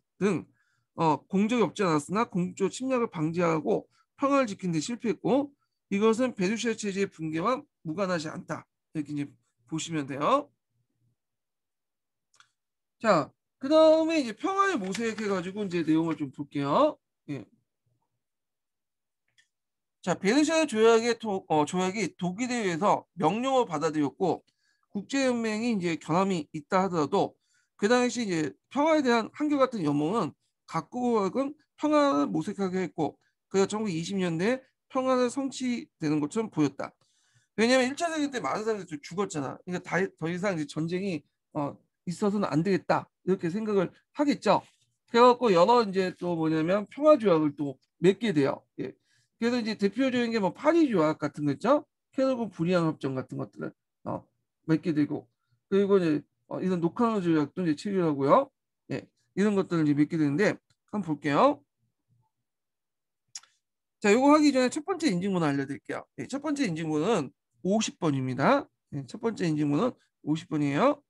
어, 공적이 없지 않았으나 공조 침략을 방지하고 평화를 지킨데 실패했고 이것은 베르시아 체제의 붕괴와 무관하지 않다. 이렇게 이제 보시면 돼요. 자, 그 다음에 이제 평화의 모색해가지고 이제 내용을 좀 볼게요. 예. 자, 베르시아 조약의 도, 어, 조약이 독일에 의해서 명령으로 받아들였고 국제연맹이 이제 결함이 있다 하더라도 그 당시 이제 평화에 대한 한결같은 연몽은 각국은 평화를 모색하게 했고 그가 1920년대에 평화를 성취되는 것처럼 보였다. 왜냐하면 1차 세계 때 많은 사람들이 죽었잖아. 그러니까 다, 더 이상 이제 전쟁이 어, 있어서는 안 되겠다 이렇게 생각을 하겠죠. 그래갖고 여러 이제 또 뭐냐면 평화 조약을 또 맺게 돼요. 예. 그래서 이제 대표적인 게 뭐 파리 조약 같은 거 있죠. 캐나고 불리양 협정 같은 것들을 어, 맺게 되고 그리고 이제 어, 이런 녹화노 조약도 이제 체결하고요. 이런 것들을 이제 믿게 되는데 한번 볼게요. 자, 이거 하기 전에 첫 번째 인증문을 알려드릴게요. 네, 첫 번째 인증문은 50번입니다. 네, 예, 첫 번째 인증문은 50번이에요.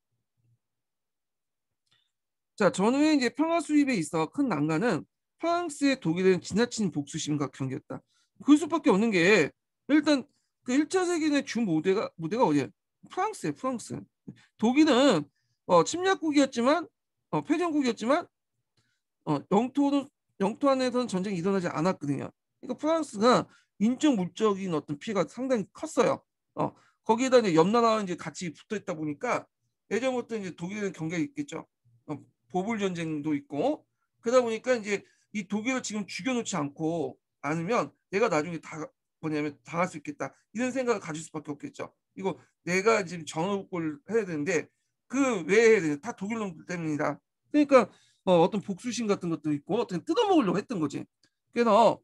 자, 전후에 이제 평화 수입에 있어 큰 난관은 프랑스의 독일은 지나친 복수심과 경계였다. 그럴 수밖에 없는 게 일단 그 1차 세계의 주 무대가 무대가 어디야? 프랑스에 프랑스. 독일은 어, 침략국이었지만 어, 패전국이었지만 어, 영토도 영토 안에서는 전쟁이 일어나지 않았거든요. 그러니까 프랑스가 인적 물적인 어떤 피해가 상당히 컸어요. 어, 거기에다 이제 옆 나라와 이제 같이 붙어 있다 보니까 예전부터 이제 독일은 경계가 있겠죠. 어, 보불 전쟁도 있고 그러다 보니까 이제 이 독일을 지금 죽여놓지 않고 않으면 내가 나중에 다 뭐냐면 당할 수 있겠다 이런 생각을 가질 수밖에 없겠죠. 이거 내가 지금 정읍을 해야 되는데 그 외에 다 독일 놈들 때문이다. 그러니까 어, 어떤 복수심 같은 것도 있고 어떤 뜯어먹으려고 했던 거지. 그래서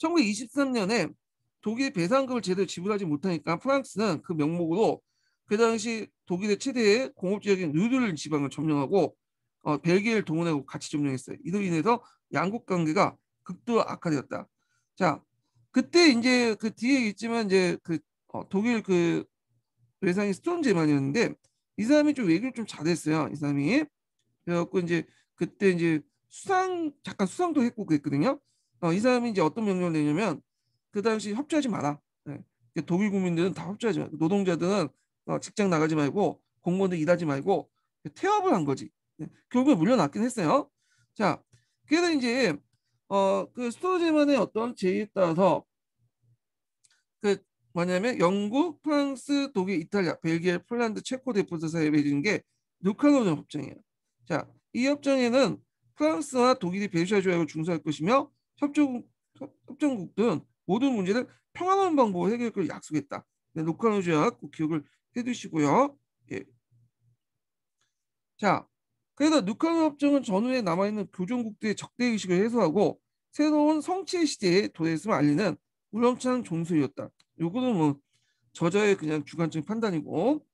1923년에 독일 배상금을 제대로 지불하지 못하니까 프랑스는 그 명목으로 그 당시 독일의 최대의 공업지역인 루들 지방을 점령하고 어, 벨기에를 동원하고 같이 점령했어요. 이로 인해서 양국 관계가 극도 악화되었다. 자, 그때 이제 그 뒤에 있지만 이제 그 어, 독일 그 외상이 스톤 제만이었는데 이 사람이 좀 외교를 좀 잘했어요. 이 사람이 그래갖고 이제 그때 이제 수상 잠깐 수상도 했고 그랬거든요. 어, 이 사람이 이제 어떤 명령을 내냐면 그 당시 협조하지 마라. 네. 독일 국민들은 다 협조하지 마. 노동자들은 어, 직장 나가지 말고 공무원들 일하지 말고 퇴업을한 거지. 네. 결국에 물려났긴 했어요. 자, 그래서 이제 어, 그 스토제만의 어떤 제의에 따라서 뭐냐면 영국, 프랑스, 독일, 이탈리아, 벨기에, 폴란드, 체코 대표자 사이에 맺은 게 누카노전 협정이에요. 자, 이 협정에는 프랑스와 독일이 베르샤 조약을 중수할 것이며 협정, 국들은 모든 문제를 평화로운 방법으로 해결할 걸 약속했다. 네, 노카노 조약 꼭 기억을 해두시고요. 예. 자, 그래서 누카노 협정은 전후에 남아있는 교정국들의 적대 의식을 해소하고 새로운 성취의 시대에 도래했음을 알리는 우렁찬 종소였다. 리 요거는 뭐 저자의 그냥 주관적인 판단이고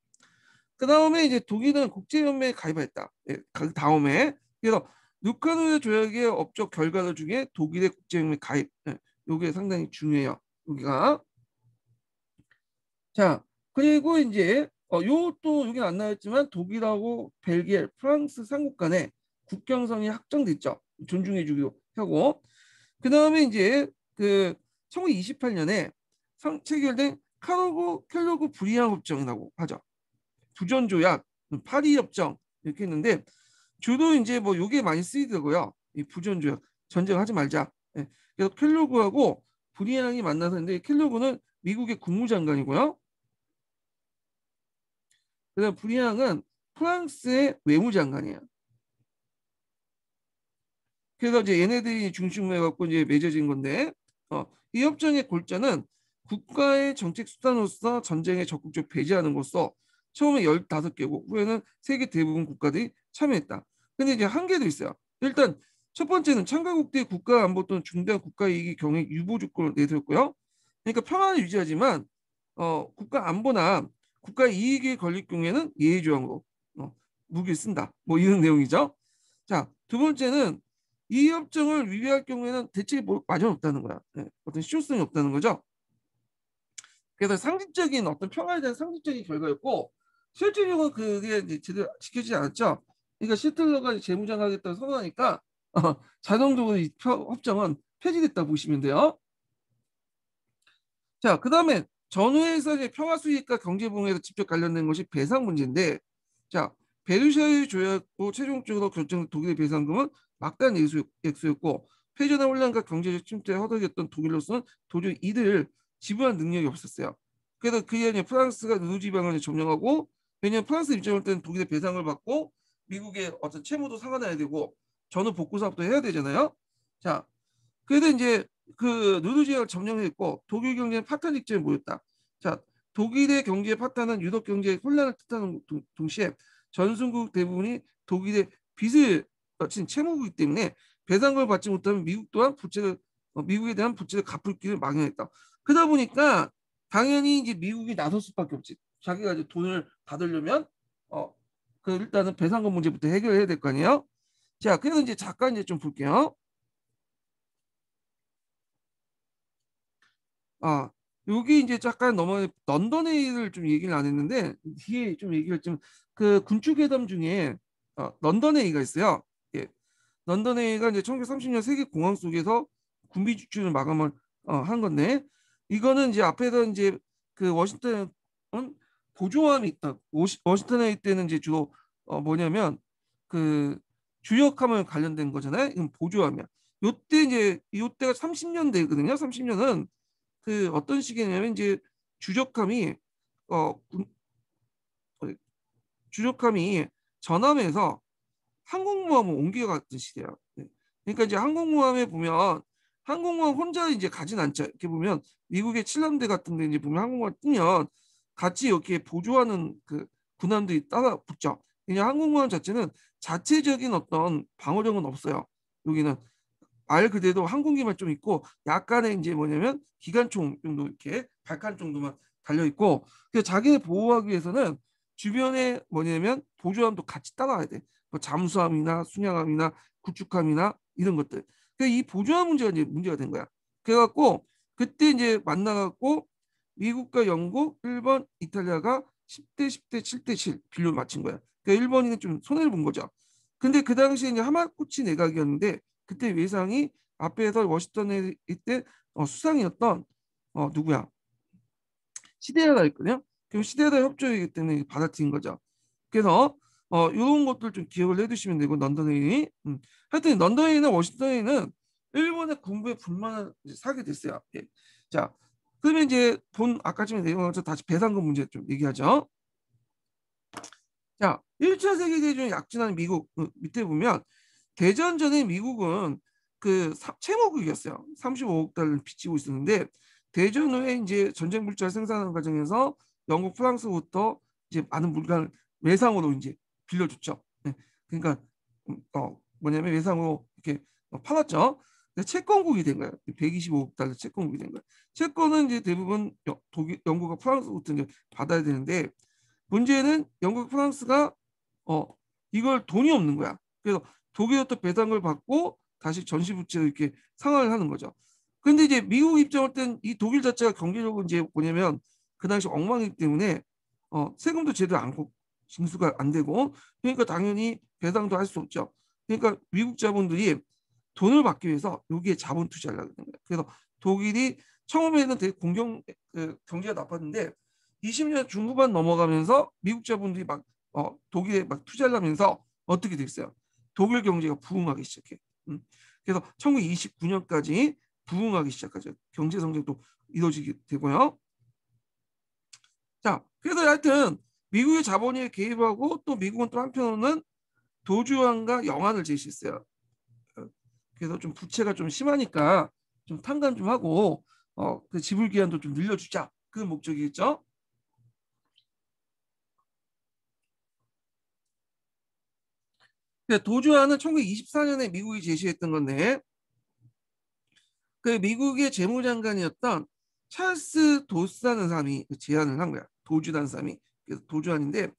그 다음에 이제 독일은 국제연맹에 가입했다. 예, 그 다음에 그래서 누카노의 조약의 업적 결과를 중에 독일의 국제연맹 가입 예, 요게 상당히 중요해요. 여기가 자 그리고 이제 어, 요또 여기 안 나왔지만 독일하고 벨기에, 프랑스 삼국 간에 국경선이 확정됐죠. 존중해주기로 하고 그 다음에 이제 그 1928년에 상, 체결된 카로고 켈로그 불리양 협정이라고 하죠. 두전 조약, 음, 파리 협정 이렇게 했는데 주로 이제 뭐 요게 많이 쓰이더라고요. 이 부전 조약 전쟁하지 말자. 예. 그래서 켈로그하고 불리양이 만나서는데 켈로그는 미국의 국무장관이고요. 그다음 불리양은 프랑스의 외무장관이에요. 그래서 이제 얘네들이 중심으로 해갖고 이제 맺어진 건데, 어, 이 협정의 골자는 국가의 정책 수단으로서 전쟁에 적극적 배제하는 것으로 처음에 15개국, 후에는 세계 대부분 국가들이 참여했다. 근데 이제 한계도 있어요. 일단 첫 번째는 참가국들의 국가 안보 또는 중대한 국가 이익이 경행 유보 조건을 내세웠고요. 그러니까 평화는 유지하지만 어, 국가 안보나 국가 이익에 걸릴 경우에는 예외 조항으로 어, 무기를 쓴다. 뭐 이런 내용이죠. 자, 두 번째는 이 협정을 위배할 경우에는 대책이 뭐, 마련 없다는 거야. 네, 어떤 실효성이 없다는 거죠. 그래서 상징적인 어떤 평화에 대한 상징적인 결과였고 실질적으로 그게 이제 대로 지켜지지 않았죠. 그러니까 시틀러가 재무장하겠다고 선언하니까 어, 자동적으로 이 표, 협정은 폐지됐다 보시면 돼요. 자, 그 다음에 전후에서 이제 평화 수익과 경제 부흥에서 직접 관련된 것이 배상 문제인데, 자, 베르샤의 조약도 최종적으로 결정 독일의 배상금은 막대한 액수였고, 패전의 혼란과 경제적 침체에 허덕였던 독일로서는 도저히 이들 지불한 능력이 없었어요. 그래서 그에 해에 프랑스가 누누지방을 점령하고 왜냐하면 프랑스 입장일 때는 독일의 배상을 받고 미국의 어떤 채무도 상환해야 되고 전후 복구 사업도 해야 되잖아요. 자, 그래서 이제 그 누누지역을 점령했고 독일 경제는 파탄 직전에 모였다. 자, 독일의 경제의 파탄은 유독 경제의 혼란을 뜻하는 동시에 전승국 대부분이 독일의 빚을 어진 채무국이기 때문에 배상금을 받지 못하면 미국 또한 부채를 어, 미국에 대한 부채를 갚을 길을 망연했다. 그러다 보니까 당연히 이제 미국이 나설 수밖에 없지. 자기가 이제 돈을 받으려면 어, 그 일단은 배상금 문제부터 해결해야 될 거 아니에요. 자, 그래서 이제 잠깐 이제 좀 볼게요. 아, 여기 이제 잠깐 넘어 런던에이를 좀 얘기를 안 했는데 뒤에 좀 얘기를 좀 그 군축회담 중에 어, 런던에이가 있어요. 예. 런던에이가 이제 1930년 세계 공황 속에서 군비 주출을 마감을 어, 한 건데 이거는 이제 앞에서 이제 그 워싱턴은 보조함이 있다. 워싱턴에 때는 이제 주로 어 뭐냐면 그 주역함을 관련된 거잖아요. 이건 보조함이야. 요때 이제 요때가 30년대거든요. 30년은 그 어떤 시기냐면 이제 주적함이 어 주적함이 전함에서 항공모함을 옮겨갔던 시대야. 네. 그러니까 이제 항공모함에 보면 항공모함 혼자 이제 가진 않죠. 이렇게 보면 미국의 칠남대 같은 데 이제 보면 항공모함 뜨면 같이 이렇게 보조하는 그 군함들이 따라 붙죠. 그냥 항공모함 자체는 자체적인 어떤 방어력은 없어요. 여기는 알 그대로 항공기만 좀 있고 약간의 이제 뭐냐면 기관총 정도 이렇게 발칸 정도만 달려 있고 그자기 보호하기 위해서는 주변에 뭐냐면 보조함도 같이 따라와야 돼. 뭐 잠수함이나 순양함이나 구축함이나 이런 것들. 그러니까 이 보존 문제가 이제 문제가 된 거야. 그래갖고 그때 이제 만나갖고 미국과 영국, 일본, 이탈리아가 10대 10대 7대 7 비율을 맞춘 거야. 그러니까 일본이 좀 손해를 본 거죠. 근데 그 당시에 이제 하마구치 내각이었는데 그때 외상이 앞에서 워싱턴에 이때 어, 수상이었던 어, 누구야 시대야가 있거든요. 그럼 시대야 협조이기 때문에 받아들인 거죠. 그래서 어, 이런 것들 좀 기억을 해두시면 되고 런던웨이 음. 하여튼 런던웨이나 워싱턴웨이는 일본의 군부에 불만을 사게 됐어요. 예. 자 그러면 이제 본 아까 전에 내용하 다시 배상금 문제 좀 얘기하죠. 자 1차 세계대전 약진하는 미국 그 밑에 보면 대전 전에 미국은 그 채무국이었어요. 35억 달러를 빚지고 있었는데 대전 후에 이제 전쟁 물자를 생산하는 과정에서 영국, 프랑스부터 이제 많은 물건을 외상으로 이제 빌려줬죠. 네. 그러니까 음, 어, 뭐냐면 외상으로 이렇게 어, 팔았죠. 채권국이 된 거예요. 125억 달러 채권국이 된 거예요. 채권은 이제 대부분 독일, 영국과 프랑스부터 이제 받아야 되는데 문제는 영국, 프랑스가 어 이걸 돈이 없는 거야. 그래서 독일로부터 배당을 받고 다시 전시부채로 이렇게 상환을 하는 거죠. 근데 이제 미국 입장할 땐 이 독일 자체가 경제적으로 이제 뭐냐면 그 당시 엉망이기 때문에 어 세금도 제대로 안, 징수가 안 되고 그러니까 당연히 배당도 할 수 없죠. 그러니까 미국 자본들이 돈을 받기 위해서 여기에 자본 투자를 하게 거예요. 그래서 독일이 처음에는 되게 공경 그 경제가 나빴는데 20년 중후반 넘어가면서 미국 자본들이 막 어, 독일에 막 투자를 하면서 어떻게 됐어요? 독일 경제가 부흥하기 시작해. 음. 그래서 1929년까지 부흥하기 시작하죠. 경제 성장도 이루어지게 되고요. 자, 그래서 하여튼 미국의 자본이 개입하고 또 미국은 또 한편으로는 도주안과 영안을 제시했어요. 어, 그래서 좀 부채가 좀 심하니까 좀 탕감 좀 하고 어, 그 지불 기한도 좀 늘려주자 그 목적이겠죠. 도주안은 1924년에 미국이 제시했던 건데 그 미국의 재무장관이었던 찰스 도스라는 사람이 그 제안을 한 거야. 도주단 사람이. 도주하는데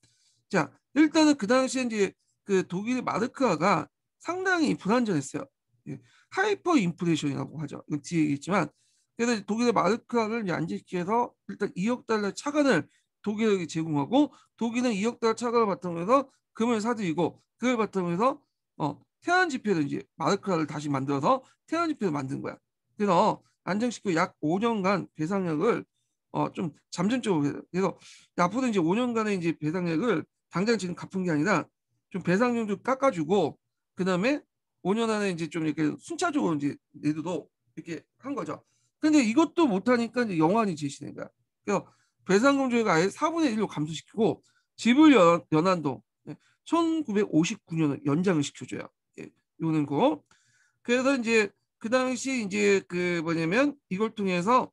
자 일단은 그 당시에 이제 그 독일 의 마르크화가 상당히 불안전했어요. 예, 하이퍼 인플레이션이라고 하죠. 이 뒤에 얘기했지만 그래서 독일의 마르크화를 안지키기 위해서 일단 2억 달러 차관을 독일에게 제공하고 독일은 2억 달러 차관을 바탕으로 해서 금을 사들이고 그걸 바탕으로 해서 어, 태안 지폐를 이제 마르크화를 다시 만들어서 태안 지폐를 만든 거야. 그래서 안정시키고 약 5년간 배상액을 어, 좀 잠정적으로 그래서 앞으로 이제 5년간의 이제 배상액을 당장 지금 갚은 게 아니라 좀 배상용 좀 깎아주고 그 다음에 5년 안에 이제 좀 이렇게 순차적으로 이제 내도도 이렇게 한 거죠. 근데 이것도 못하니까 이제 영환이 제시된 거야. 그래서 배상금 조회가 아예 4분의 1로 감소시키고 지불 연, 연한도 1959년 예, 을 연장을 시켜줘요. 예, 요는 거. 그래서 이제 그 당시 이제 그 뭐냐면 이걸 통해서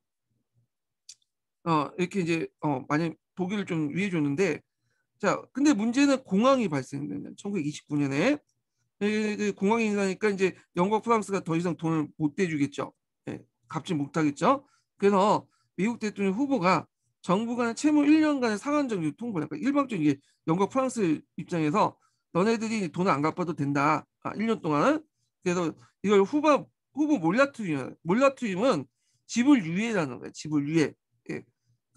어, 이렇게 이제 어, 만약 독일을 좀 위해 줬는데 자, 근데 문제는 공황이 발생된다. 1929년에 공황이 나니까 이제 영국, 프랑스가 더 이상 돈을 못 대주겠죠. 예, 갚지 못하겠죠. 그래서 미국 대통령 후보가 정부 간 채무 1년간의 상한적 통보, 그러니까 일방적인 게 영국, 프랑스 입장에서 너네들이 돈을 안 갚아도 된다. 아, 1년 동안은. 그래서 이걸 후보, 후보 몰라투임, 몰라투임은 집을 유예라는 거예요. 집을 유예.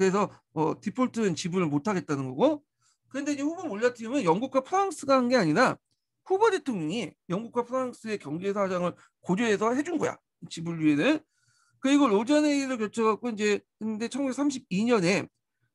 그래서 어, 디폴트는 지불을 못 하겠다는 거고 그런데 이제 후보 몰티팀은 영국과 프랑스가 한 게 아니라 후보 대통령이 영국과 프랑스의 경제사장을 고려해서 해준 거야 지불 위에는 그리고 로자네이를 거쳐갖고 이제 근데 1932년에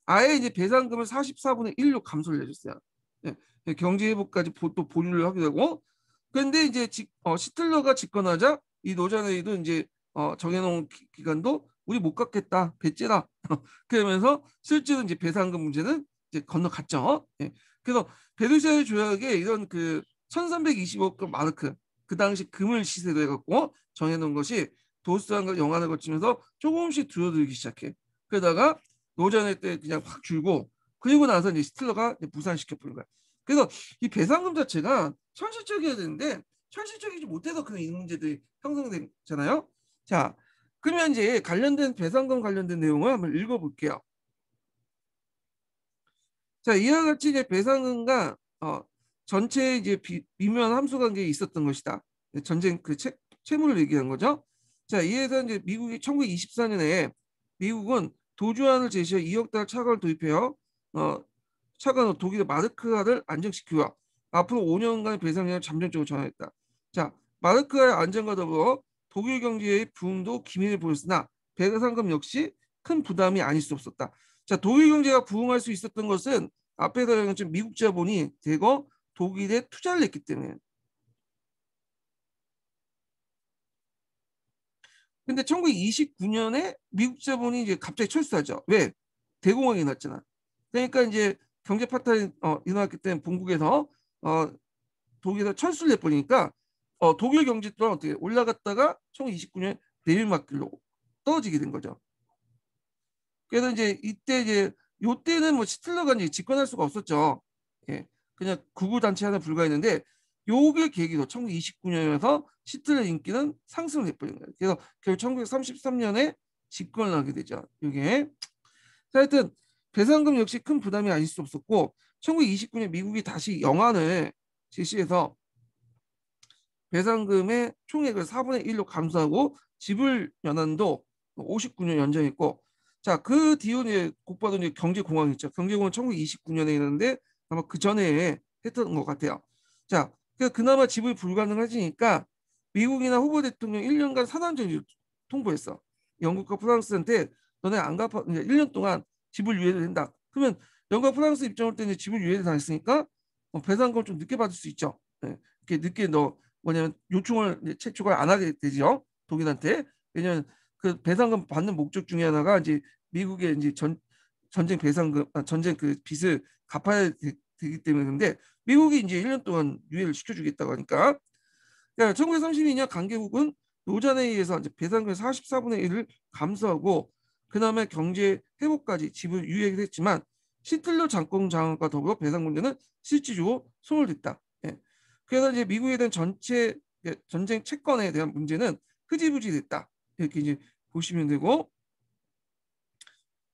아예 이제 배상금을 44분의 1로 감소를 해줬어요. 예, 예 경제 회복까지 보, 또 보류를 하게 되고 그런데 이제 직, 어, 시틀러가 집권하자 이로자네이도 이제 어, 정해놓은 기, 간도 우리 못갔겠다 배째다 그러면서 실제로 이제 배상금 문제는 이제 건너갔죠. 예. 그래서 베르사유 조약에 이런 그 1,320억 그 마르크 그 당시 금을 시세로 해갖고 정해놓은 것이 도스한과 영안을 거치면서 조금씩 줄어들기 시작해. 그러다가 노전일 때 그냥 확 줄고 그리고 나서 이제 스틸러가 부산시켜 버린 거야. 그래서 이 배상금 자체가 현실적이어야 되는데 현실적이지 못해서 그런 이 문제들이 형성되잖아요. 자, 그러면 이제 관련된 배상금 관련된 내용을 한번 읽어볼게요. 자 이와 같이 이제 배상금과 어, 전체 이제 비, 미묘한 함수 관계에 있었던 것이다. 네, 전쟁 그 채, 채무를 얘기한 거죠. 자 이에서 이제 미국이 1924년에 미국은 도주안을 제시해 2억 달러 차관을 도입해요. 어, 차관 독일의 마르크아를 안정시키고 앞으로 5년간의 배상량을 잠정적으로 전환했다. 자 마르크아의 안정과 더불어 독일 경제의 부흥도 기미를 보였으나 배상금 역시 큰 부담이 아닐 수 없었다. 자, 독일 경제가 부흥할 수 있었던 것은 앞에서 얘기했 미국 자본이 대거 독일에 투자를 했기 때문에. 근데 1929년에 미국 자본이 이제 갑자기 철수하죠. 왜? 대공황이 났잖아. 그러니까 이제 경제 파탄이 어, 일어났기 때문에 본국에서 어, 독일에서 철수를 해버리니까 어, 독일 경제 또한 어떻게 올라갔다가 1929년 내리막길로 떨어지게 된 거죠. 그래서 이제 이때 이제 요때는 뭐시틀러가 이제 집권할 수가 없었죠. 예. 그냥 구구 단체 하나 불과했는데 요게 계기로 1929년에서 시틀러 인기는 상승을 해버린 거예요. 그래서 결국 1933년에 집권을 하게 되죠. 요게 하여튼 배상금 역시 큰 부담이 아닐 수 없었고 1929년 미국이 다시 영안을 제시해서 배상금의 총액을 4분의 1로 감소하고 지불 연한도 59년 연장했고 자그 뒤에 곧바로 이제 경제공황 있죠. 경제공황 1929년에 있는데 아마 그 전에 했던 것 같아요. 자 그나마 지불이 불가능하지니까 미국이나 후보 대통령 1년간 사단정지 통보했어. 영국과 프랑스한테 너네 안 갚아 1년 동안 지불 유예를 한다 그러면 영국과 프랑스 입장할 때는 지불 유예를 당했으니까 어, 배상금 을좀 늦게 받을 수 있죠. 네, 이렇게 늦게 너 뭐냐면 요청을 제출을 안 하게 되죠 독일한테 왜냐면그 배상금 받는 목적 중에 하나가 이제 미국의 이제 전 전쟁 배상금 아, 전쟁 그 빚을 갚아야 되, 기 때문에 근데 미국이 이제 1년 동안 유예를 시켜주겠다고 하니까 그러니까 1932년 강개국은 노잔에 의해서 이제 배상금 의 44분의 1을 감수하고 그다음에 경제 회복까지 지분 유예를 했지만 시틀러 장공 장관과 더불어 배상 문제는 실질적으로 소홀됐다 그래서 이제 미국에 대한 전체 전쟁 채권에 대한 문제는 흐지부지 됐다 이렇게 이제 보시면 되고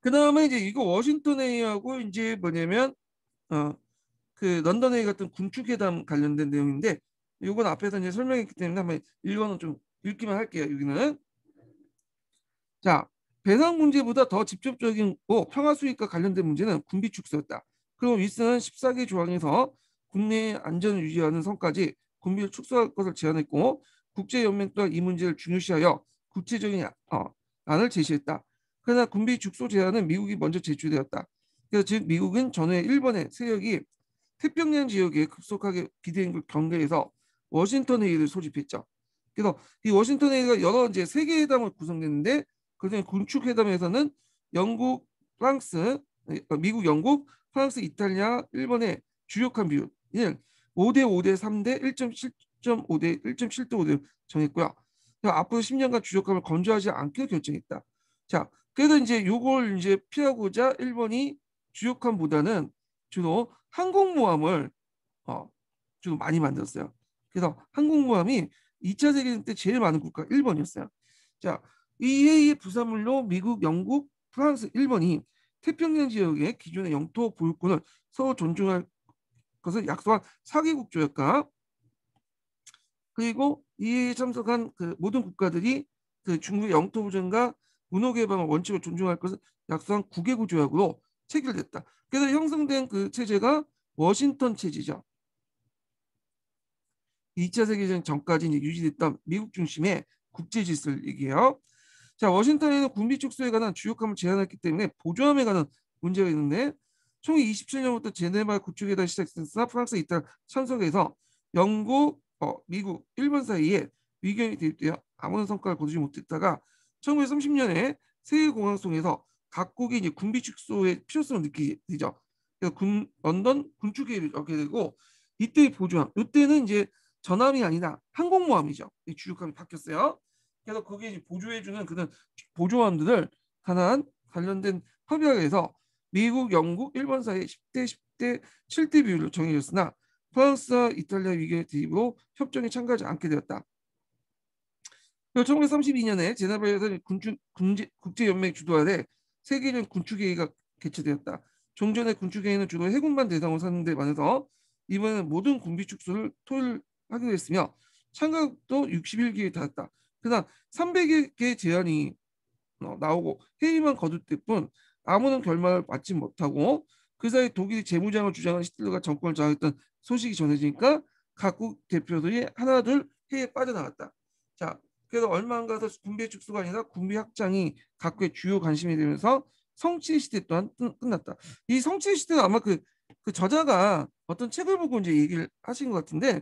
그 다음에 이제 이거 워싱턴 회의하고 이제 뭐냐면 어그 런던 회의 같은 군축 회담 관련된 내용인데 이건 앞에서 이제 설명했기 때문에 한번 읽어는 좀 읽기만 할게요 여기는 자 배상 문제보다 더직접적인 평화 수익과 관련된 문제는 군비 축소였다. 그리고 윌슨은 14개 조항에서 국내의 안전을 유지하는 선까지 군비를 축소할 것을 제안했고 국제연맹 또한 이 문제를 중요시하여 구체적인 어, 안을 제시했다. 그러나 군비 축소 제안은 미국이 먼저 제출되었다. 그래서 즉 미국은 전후에 일본의 세력이 태평양 지역에 급속하게 비대인국 경계해서 워싱턴 회의를 소집했죠. 그래서 이 워싱턴 회의가 여러 이제 세계 회담을 구성됐는데 그중에 군축 회담에서는 영국, 프랑스, 어, 미국, 영국, 프랑스, 이탈리아, 일본의 주력한 비율 그냥 5대 5대 3대 1.7.5대 1.7대 5대 정했고요. 앞으로 10년간 주적함을 건조하지 않기로 결정했다. 자, 그래서 이제 요걸 이제 피하고자 일본이 주역함보다는 주로 항공모함을 어, 주로 많이 만들었어요. 그래서 항공모함이 2차 세계대전 때 제일 많은 국가 1번이었어요. 자, 이 회의의 부산물로 미국, 영국, 프랑스, 일본이 태평양 지역의 기존의 영토 보유권을 서로 존중할 그것을 약속한 사개국 조약과 그리고 이에 참석한 그 모든 국가들이 그 중국의 영토 보전과 문호 개방의 원칙을 존중할 것을 약속한 국외국 조약으로 체결됐다. 그래서 형성된 그 체제가 워싱턴 체제죠. 2차 세계전 전까지 유지됐던 미국 중심의 국제 질서를 얘기해요. 자, 워싱턴에는 군비 축소에 관한 주요 함을 제한했기 때문에 보조함에 관한 문제가 있는데 1927년부터 제네바 구축에다 시작된 프랑스, 이탈 찬석에서 영국, 어, 미국, 일본 사이에 위견이 대입되어 아무런 성과를 거두지 못했다가 1930년에 세해공항송에서 각국이 이제 군비 축소의 필요성을 느끼게 되죠. 그래서 군, 런던 군축 계획을 얻게 되고 이때 의 보조함, 이때는 이제 전함이 아니라 항공모함이죠. 이 주축함이 바뀌었어요. 그래서 거기에 보조해주는 그런 보조함들을 하나한 관련된 협약에서 미국, 영국, 일본 사이 10 대 10 대 7 대 비율로 정해졌으나 프랑스와 이탈리아 위기의 대입으로 협정에 참가하지 않게 되었다. 1932년에 제나바에서 국제연맹 주도 아래 세계적 군축회의가 개최되었다. 종전의 군축회의는 주로 해군만 대상으로 삼는데 반해서 이번에는 모든 군비 축소를 토의하기로 했으며 참가국도 61개에 달했다. 그러나 300개 제안이 어, 나오고 회의만 거듭될 뿐 아무런 결말을 받지 못하고 그 사이 독일이 재무장을 주장한 히틀러가 정권을 장악했던 소식이 전해지니까 각국 대표들이 하나둘 해에 빠져나갔다. 자, 그래서 얼마 안 가서 군비 축소가 아니라 군비 확장이 각국의 주요 관심이 되면서 성취 시대 또한 끝났다. 이 성취 시대는 아마 그, 그 저자가 어떤 책을 보고 이제 얘기를 하신 것 같은데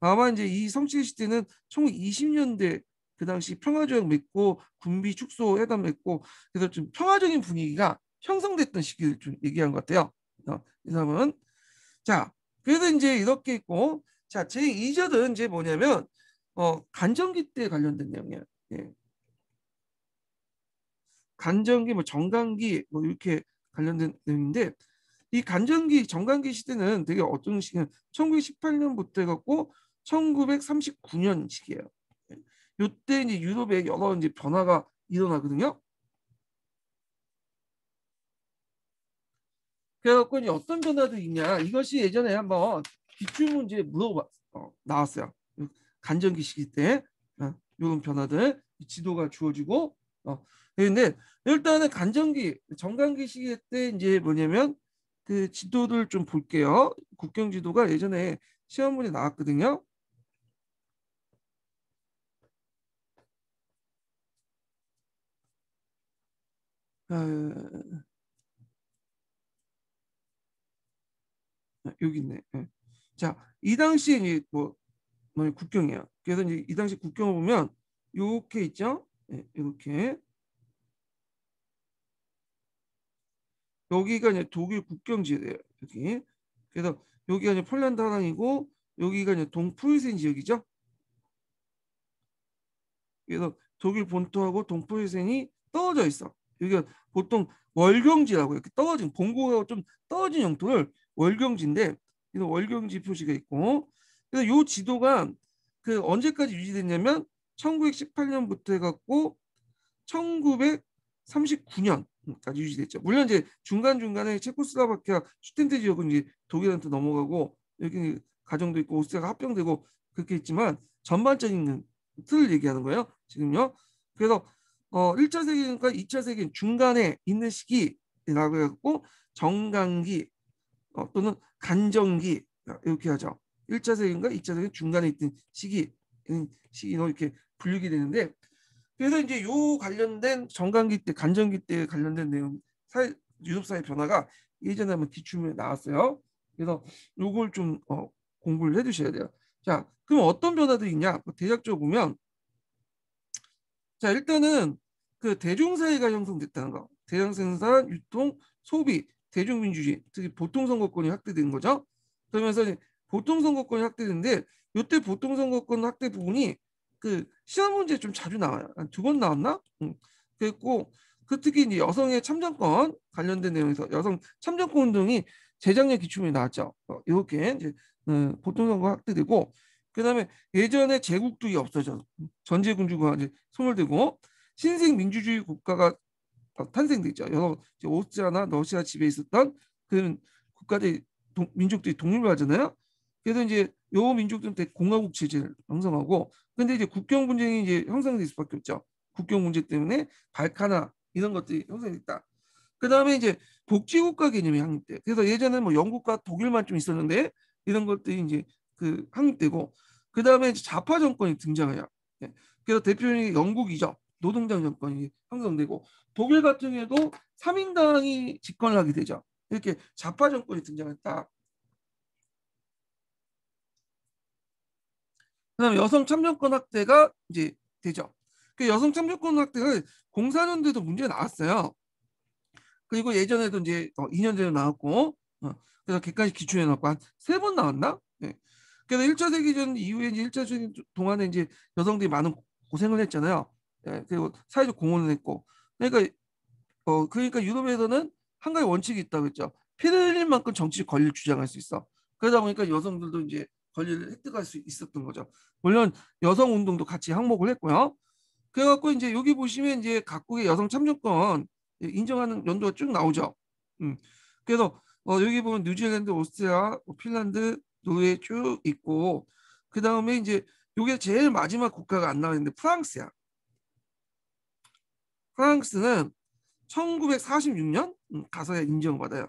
아마 이제 이 성취 시대는 총9 2 0년대 그 당시 평화조약 맺고 군비 축소 회담 맺고 그래서 좀 평화적인 분위기가 형성됐던 시기를 좀 얘기한 것 같아요. 어, 이 사람은 자 그래서 이제 이렇게 있고 자제 2절은 이제 뭐냐면 어 간정기 때 관련된 내용이에요. 예. 간정기 뭐 정강기 뭐 이렇게 관련된 내용인데 이 간정기 정강기 시대는 되게 어떤 시기냐 1918년부터 해갖고 1939년 시기예요. 이때 이제 유럽에 여러 이제 변화가 일어나거든요. 그래갖고 이제 어떤 변화들이 있냐. 이것이 예전에 한번 기출 문제 물어봤 어, 나왔어요. 간전기 시기 때 어, 이런 변화들 지도가 주어지고 어. 근데 일단은 간전기 정강기 시기 때 이제 뭐냐면 그 지도를 좀 볼게요. 국경 지도가 예전에 시험 문제 나왔거든요. 여기 있네. 예. 자, 이 당시에 뭐, 뭐 국경이야. 그래서 이제 이 당시 국경을 보면 이렇게 있죠. 이렇게 예, 여기가 이제 독일 국경지대예요. 여기. 그래서 여기가 이제 폴란드 하랑이고 여기가 이제 동프리센 지역이죠. 그래서 독일 본토하고 동프리센이 떨어져 있어. 여기가 보통 월경지라고 이렇게 떨어진 봉고하고좀 떨어진 영토를 월경지인데 이런 월경지 표시가 있고 그래서 요 지도가 그 언제까지 유지됐냐면 1918년부터 해갖고 1939년까지 유지됐죠. 물론 이제 중간 중간에 체코스라바키아 슈텐테 지역은 이제 독일한테 넘어가고 여기 가정도 있고 오스트리아가 합병되고 그렇게 했지만 전반적인 틀을 얘기하는 거예요. 지금요. 그래서 어, 1차 세계니과 2차 세계 중간에 있는 시기라고 해갖고 정강기 어, 또는 간정기 어, 이렇게 하죠. 1차 세계인과 2차 세계 중간에 있던 시기 시기로 이렇게 분류이 되는데 그래서 이제 요 관련된 정강기 때 간정기 때 관련된 내용 사회, 유럽사회 변화가 예전에 한번 기출문에 나왔어요. 그래서 요걸 좀 어, 공부를 해두셔야 돼요. 자 그럼 어떤 변화들이 있냐 뭐 대략적으로 보면 자 일단은 그 대중 사회가 형성됐다는 거. 대량 생산, 유통, 소비, 대중민주주의, 특히 보통 선거권이 확대된 거죠. 그러면서 보통 선거권이 확대되는데 이때 보통 선거권 확대 부분이 그 시험 문제 좀 자주 나와요. 한 두 번 나왔나? 응. 음. 그랬고 그 특히 이제 여성의 참정권 관련된 내용에서 여성 참정권 운동이 재작년 기초에 나왔죠. 이렇게 어, 이제 어, 보통 선거 확대되고 그다음에 예전에 제국주의 없어져 전제군주가 이제 소멸되고 신생 민주주의 국가가 탄생됐죠. 여러 오스트리아나 러시아 지배에 있었던 그런 국가들이 동, 민족들이 독립을 하잖아요. 그래서 이제 요 민족들은 대 공화국 체제를 형성하고 근데 이제 국경 분쟁이 이제 형성될 수밖에 없죠. 국경 문제 때문에 발카나 이런 것들이 형성됐다. 그 다음에 이제 복지국가 개념이 확립돼. 그래서 예전에 뭐 영국과 독일만 좀 있었는데 이런 것들이 이제 그 확립되고 그 다음에 좌파 정권이 등장해요. 예. 그래서 대표적인 영국이죠. 노동당정권이 형성되고 독일 같은 경우에도 3인당이 집권을 하게 되죠. 이렇게 좌파 정권이 등장했다. 그다음에 여성 참정권 확대가 이제 되죠. 그 여성 참정권 확대는 공사년대도 문제 나왔어요. 그리고 예전에도 이제 2년 어, 전에 나왔고 어, 그래서 객관식 기초에 나왔고 한 세 번 나왔나? 네. 그래서 1차 세계전 이후에 이제 1차 세계전 동안에 이제 여성들이 많은 고생을 했잖아요. 예, 그리고 사회적 공헌을 했고 그러니까 어 그러니까 유럽에서는 한 가지 원칙이 있다고 했죠. 피를 흘릴 만큼 정치적 권리를 주장할 수 있어. 그러다 보니까 여성들도 이제 권리를 획득할 수 있었던 거죠. 물론 여성 운동도 같이 항목을 했고요. 그래갖고 이제 여기 보시면 이제 각국의 여성 참정권 인정하는 연도가 쭉 나오죠. 음. 그래서 어, 여기 보면 뉴질랜드, 오스트리아, 핀란드, 노예쭉 있고 그 다음에 이제 요게 제일 마지막 국가가 안나오는데 프랑스야. 프랑스는 1946년 음, 가서야 인정받아요.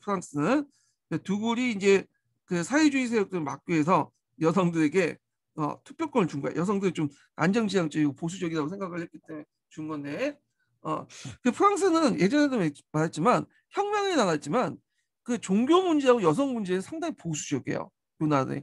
프랑스는 그 두골이 이제 그 사회주의 세력들 막기 위해서 여성들에게 어, 투표권을 준 거예요. 여성들이 좀 안정지향적이고 보수적이라고 생각을 했기 때문에 준 건데 어, 그 프랑스는 예전에도 말했지만 혁명이 나갔지만 그 종교 문제하고 여성 문제는 상당히 보수적이에요. 요 나라에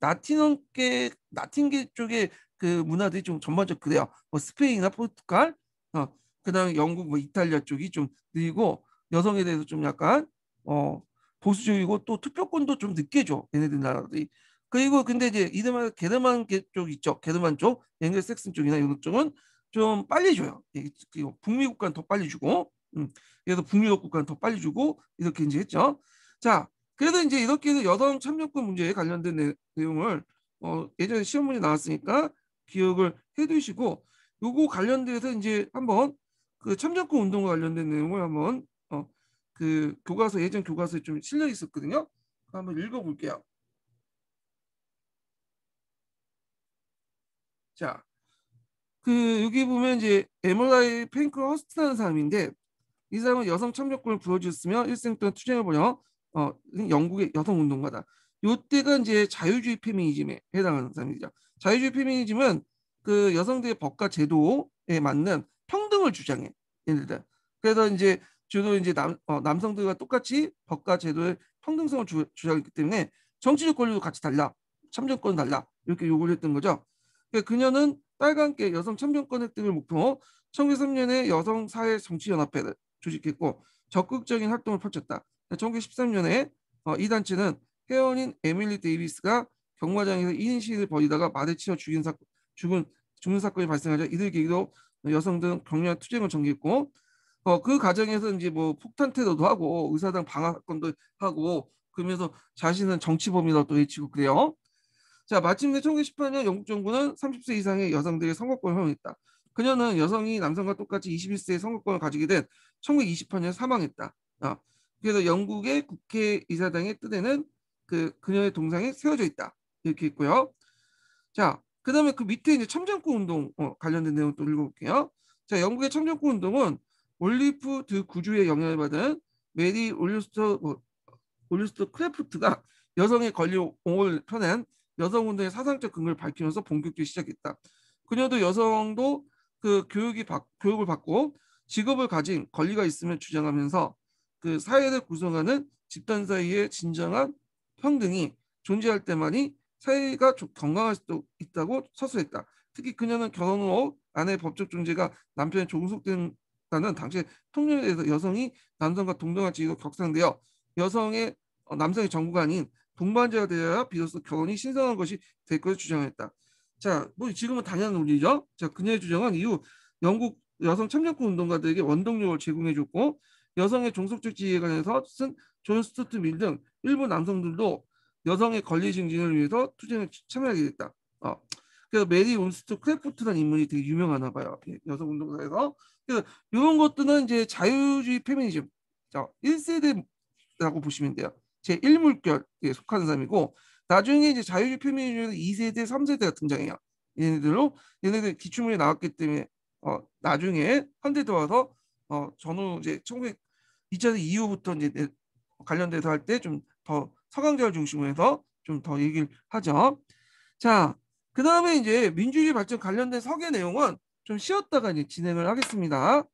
나틴계나틴계 쪽의 그 문화들이 좀 전반적 그래요. 뭐 스페인이나 포르투갈 어, 그다음에 영국 뭐 이탈리아 쪽이 좀 늘고 여성에 대해서 좀 약간 어 보수적이고 또 투표권도 좀 늦게 줘 얘네들 나라들이 그리고 근데 이제 이들만 게르만 쪽 있죠 게르만 쪽 앵글 섹슨 쪽이나 이런 쪽은 좀 빨리 줘요 그리고 북미 국가는 더 빨리 주고 음, 그래서 북유럽 국가는 더 빨리 주고 이렇게 이제 했죠 자 그래서 이제 이렇게 해서 여성 참여권 문제에 관련된 내, 용을 어, 예전에 시험 문제 나왔으니까 기억을 해두시고 요거 관련돼서 이제 한번 그 참정권 운동과 관련된 내용을 한번 어, 그 교과서 예전 교과서에 좀 실려 있었거든요. 한번 읽어볼게요. 자, 그 여기 보면 이제 에머라이 팽크 허스트라는 사람인데 이 사람은 여성 참여권을 부여주었으며 일생 동안 투쟁을 벌여 어, 영국의 여성 운동가다. 요때가 이제 자유주의 페미니즘에 해당하는 사람이죠. 자유주의 페미니즘은 그 여성들의 법과 제도에 맞는 평등을 주장해. 얘네들. 그래서 이제 주로 이제 남, 어, 남성들과 똑같이 법과 제도의 평등성을 주, 주 장했기 때문에 정치적 권리도 같이 달라. 참정권 달라. 이렇게 요구를 했던 거죠. 그러니까 그녀는 딸과 함께 여성 참정권 획득을 목표로 1913년에 여성사회정치연합회를 조직했고 적극적인 활동을 펼쳤다. 1913년에 어, 이 단체는 회원인 에밀리 데이비스가 경마장에서 인신을 벌이다가 말에 치어 죽인 사건, 죽은 죽는 사건이 발생하자 이들 계기로 여성 등격렬 투쟁을 전개했고 어, 그 과정에서 이제 뭐 폭탄 테러도 하고 의사당 방화 사건도 하고 그러면서 자신은 정치범이라고 또 외치고 그래요. 자 마침내 1918년 영국 정부는 30세 이상의 여성들의 선거권을 허용했다. 그녀는 여성이 남성과 똑같이 21세의 선거권을 가지게 된 1928년 사망했다. 아, 그래서 영국의 국회의사당의 뜻에는그 그녀의 동상이 세워져 있다. 이렇게 했고요 자, 그 다음에 그 밑에 이제 참정권 운동 어, 관련된 내용 또 읽어볼게요. 자, 영국의 참정권 운동은 올리프드 구주에 영향을 받은 메리 올리스터 뭐, 올리스터 크래프트가 여성의 권리 옹호를 펴낸 여성 운동의 사상적 근거를 밝히면서 본격적으로 시작했다. 그녀도 여성도 그 교육이 바, 교육을 받고 직업을 가진 권리가 있으면 주장하면서 그 사회를 구성하는 집단 사이의 진정한 평등이 존재할 때만이 사이가 건강할 수도 있다고 서술했다. 특히 그녀는 결혼 후 아내의 법적 존재가 남편의 종속된다는 당시의 통념에 대해서 여성이 남성과 동등한 지위로 격상되어 여성의 어, 남성의 정부가 아닌 동반자가 되어야 비로소 결혼이 신성한 것이 될 것을 주장했다. 자, 뭐 지금은 당연한 논리죠. 자, 그녀의 주장은 이후 영국 여성 참여권 운동가들에게 원동력을 제공해줬고 여성의 종속적 지위에 관해서 쓴 존 스튜트 밀 등 일부 남성들도 여성의 권리 증진을 위해서 투쟁에 참여하게 됐다. 어. 그래서 메리 온스트 크래프트라는 인물이 되게 유명하나 봐요. 여성 운동사에서 그래서 이런 것들은 이제 자유주의 페미니즘 자, 1세대라고 보시면 돼요. 제 1물결에 속하는 사람이고 나중에 이제 자유주의 페미니즘에서 2세대, 3세대가 등장해요. 얘네들로 얘네들 기출문이 나왔기 때문에 어, 나중에 현대도 와서 어, 전후 이제 1900 2 0 0 0 이후부터 이제 관련돼서 할때좀더 서강대를 중심으로 해서 좀 더 얘기를 하죠. 자, 그 다음에 이제 민주주의 발전 관련된 서계 내용은 좀 쉬었다가 이제 진행을 하겠습니다.